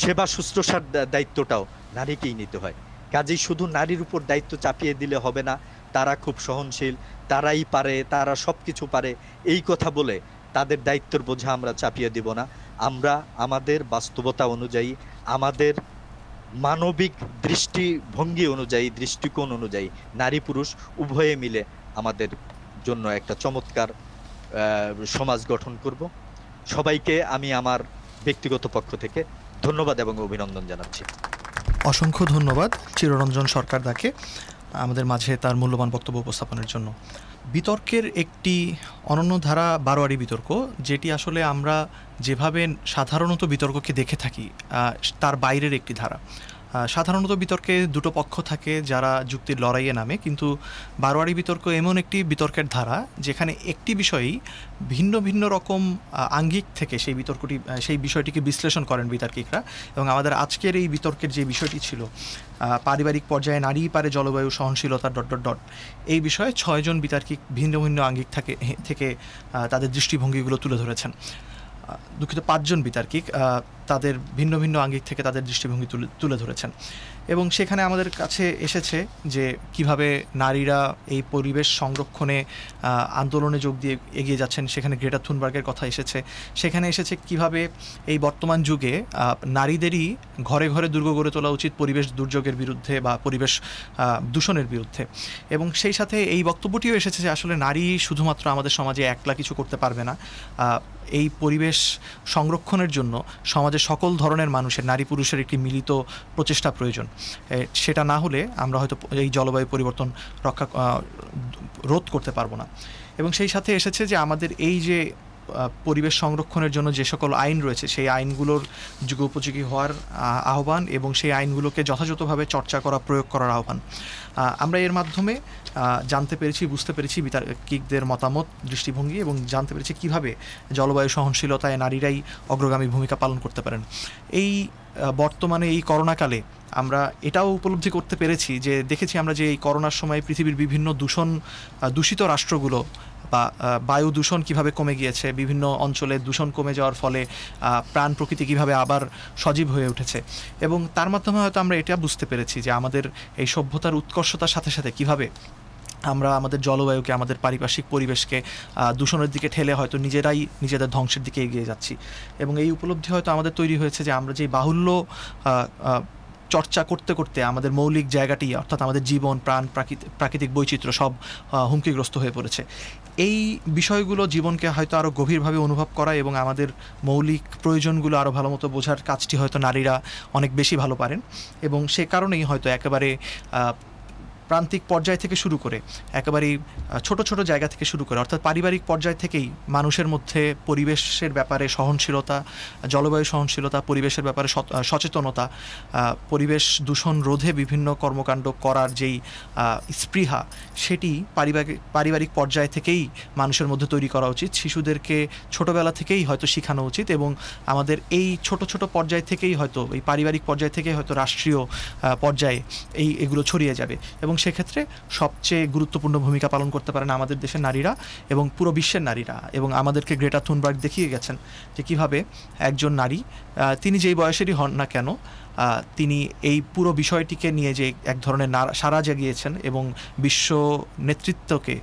সেবা শুশ্রূষার দায়িত্বটাও নারীকেই নিতে হয় কাজেই শুধু নারীর উপর দায়িত্ব চাপিয়ে দিলে হবে না তারা খুব সহনশীল তারাই পারে তারা সব কিছু পারে এই কথা বলে তাদের দায়িত্বের বোঝা আমরা চাপিয়ে দিব না আমরা আমাদের বাস্তবতা অনুযায়ী আমাদের মানবিক দৃষ্টিভঙ্গি অনুযায়ী দৃষ্টিকোণ অনুযায়ী নারী পুরুষ উভয়ে মিলে আমাদের জন্য একটা চমৎকার সমাজ গঠন করব সবাইকে আমি আমার ব্যক্তিগত পক্ষ থেকে ধন্যবাদ এবং অভিনন্দন জানাচ্ছি অসংখ্য ধন্যবাদ চিররঞ্জন সরকার দাকে আমাদের মাঝে তার মূল্যবান বক্তব্য উপস্থাপনের জন্য বিতর্কের একটি অনন্য ধারা বারোয়ারি বিতর্ক যেটি আসলে আমরা যেভাবে সাধারণত বিতর্ককে দেখে থাকি তার বাইরের একটি ধারা সাধারণত বিতর্কে দুটো পক্ষ থাকে যারা যুক্তির লড়াইয়ে নামে কিন্তু বারোয়ারি বিতর্ক এমন একটি বিতর্কের ধারা যেখানে একটি বিষয়ই ভিন্ন ভিন্ন রকম আঙ্গিক থেকে সেই বিতর্কটি সেই বিষয়টিকে বিশ্লেষণ করেন বিতার্কিকরা এবং আমাদের আজকের এই বিতর্কের যে বিষয়টি ছিল পারিবারিক পর্যায়ে নারী পারে জলবায়ু সহনশীলতা ডট ডট ডট এই বিষয়ে ছয়জন বিতার্কিক ভিন্ন ভিন্ন আঙ্গিক থাকে থেকে তাদের দৃষ্টিভঙ্গিগুলো তুলে ধরেছেন দুঃখিত পাঁচজন বিতার্কিক তাদের ভিন্ন ভিন্ন আঙ্গিক থেকে তাদের দৃষ্টিভঙ্গি তুলে তুলে ধরেছেন এবং সেখানে আমাদের কাছে এসেছে যে কিভাবে নারীরা এই পরিবেশ সংরক্ষণে আন্দোলনে যোগ দিয়ে এগিয়ে যাচ্ছেন সেখানে গ্রেটার থুনবার্গের কথা এসেছে সেখানে এসেছে কিভাবে এই বর্তমান যুগে নারীদেরই ঘরে ঘরে দুর্গ গড়ে তোলা উচিত পরিবেশ দুর্যোগের বিরুদ্ধে বা পরিবেশ দূষণের বিরুদ্ধে এবং সেই সাথে এই বক্তব্যটিও এসেছে যে আসলে নারী শুধুমাত্র আমাদের সমাজে একলা কিছু করতে পারবে না এই পরিবেশ সংরক্ষণের জন্য সমাজের সকল ধরনের মানুষের নারী পুরুষের একটি মিলিত প্রচেষ্টা প্রয়োজন সেটা না হলে আমরা হয়তো এই জলবায়ু পরিবর্তন রক্ষা রোধ করতে পারবো না এবং সেই সাথে এসেছে যে আমাদের এই যে পরিবেশ সংরক্ষণের জন্য যে সকল আইন রয়েছে সেই আইনগুলোর যুগোপযোগী হওয়ার আহ্বান এবং সেই আইনগুলোকে যথাযথভাবে চর্চা করা প্রয়োগ করার আহ্বান আমরা এর মাধ্যমে জানতে পেরেছি বুঝতে পেরেছি বিতার্কিকদের মতামত দৃষ্টিভঙ্গি এবং জানতে পেরেছি কিভাবে জলবায়ু সহনশীলতায় নারীরাই অগ্রগামী ভূমিকা পালন করতে পারেন এই বর্তমানে এই করোনাকালে আমরা এটাও উপলব্ধি করতে পেরেছি যে দেখেছি আমরা যে এই করোনার সময় পৃথিবীর বিভিন্ন দূষণ দূষিত রাষ্ট্রগুলো বা বায়ু দূষণ কিভাবে কমে গিয়েছে বিভিন্ন অঞ্চলে দূষণ কমে যাওয়ার ফলে প্রাণ প্রকৃতি কিভাবে আবার সজীব হয়ে উঠেছে এবং তার মাধ্যমে হয়তো আমরা এটা বুঝতে পেরেছি যে আমাদের এই সভ্যতার উৎকর্ষতার সাথে সাথে কিভাবে আমরা আমাদের জলবায়ুকে আমাদের পারিপার্শ্বিক পরিবেশকে দূষণের দিকে ঠেলে হয়তো নিজেরাই নিজেদের ধ্বংসের দিকে এগিয়ে যাচ্ছি এবং এই উপলব্ধি হয়তো আমাদের তৈরি হয়েছে যে আমরা যে বাহুল্য চর্চা করতে করতে আমাদের মৌলিক জায়গাটি অর্থাৎ আমাদের জীবন প্রাণ প্রাকৃতিক বৈচিত্র্য সব হুমকিগ্রস্ত হয়ে পড়েছে এই বিষয়গুলো জীবনকে হয়তো আরও গভীরভাবে অনুভব করা এবং আমাদের মৌলিক প্রয়োজনগুলো আরও ভালো মতো বোঝার কাজটি হয়তো নারীরা অনেক বেশি ভালো পারেন এবং সে কারণেই হয়তো একেবারে প্রান্তিক পর্যায় থেকে শুরু করে একেবারেই ছোট ছোট জায়গা থেকে শুরু করে অর্থাৎ পারিবারিক পর্যায় থেকেই মানুষের মধ্যে পরিবেশের ব্যাপারে সহনশীলতা জলবায়ু সহনশীলতা পরিবেশের ব্যাপারে সচেতনতা পরিবেশ দূষণ রোধে বিভিন্ন কর্মকাণ্ড করার যেই স্পৃহা সেটি পারিবারিক পারিবারিক পর্যায় থেকেই মানুষের মধ্যে তৈরি করা উচিত শিশুদেরকে ছোটবেলা থেকেই হয়তো শেখানো উচিত এবং আমাদের এই ছোট ছোট পর্যায় থেকেই হয়তো এই পারিবারিক পর্যায় থেকে হয়তো রাষ্ট্রীয় পর্যায়ে এই এগুলো ছড়িয়ে যাবে এবং সেক্ষেত্রে সবচেয়ে গুরুত্বপূর্ণ ভূমিকা পালন করতে পারেন আমাদের দেশের নারীরা এবং পুরো বিশ্বের নারীরা এবং আমাদেরকে গ্রেটা থুনবার্গ দেখিয়ে গেছেন যে কীভাবে একজন নারী তিনি যেই বয়সেরই হন না কেন তিনি এই পুরো বিষয়টিকে নিয়ে যে এক ধরনের সারা জাগিয়েছেন এবং বিশ্ব নেতৃত্বকে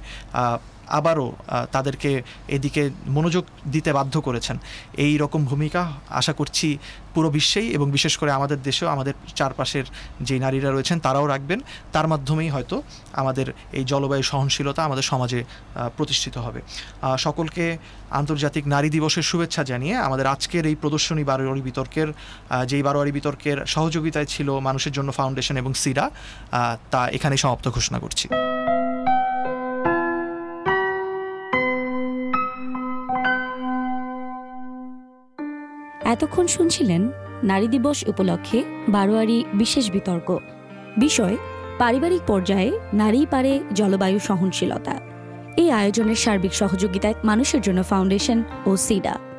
আবারও তাদেরকে এদিকে মনোযোগ দিতে বাধ্য করেছেন এই রকম ভূমিকা আশা করছি পুরো বিশ্বেই এবং বিশেষ করে আমাদের দেশেও আমাদের চারপাশের যে নারীরা রয়েছেন তারাও রাখবেন তার মাধ্যমেই হয়তো আমাদের এই জলবায়ু সহনশীলতা আমাদের সমাজে প্রতিষ্ঠিত হবে সকলকে আন্তর্জাতিক নারী দিবসের শুভেচ্ছা জানিয়ে আমাদের আজকের এই প্রদর্শনী বারোয়ারি বিতর্কের যেই বারোয়ারি বিতর্কের সহযোগিতায় ছিল মানুষের জন্য ফাউন্ডেশন এবং সিরা তা এখানে সমাপ্ত ঘোষণা করছি এতক্ষণ শুনছিলেন নারী দিবস উপলক্ষে বারোয়ারি বিশেষ বিতর্ক বিষয় পারিবারিক পর্যায়ে নারী পারে জলবায়ু সহনশীলতা এই আয়োজনের সার্বিক সহযোগিতায় মানুষের জন্য ফাউন্ডেশন ও সিডা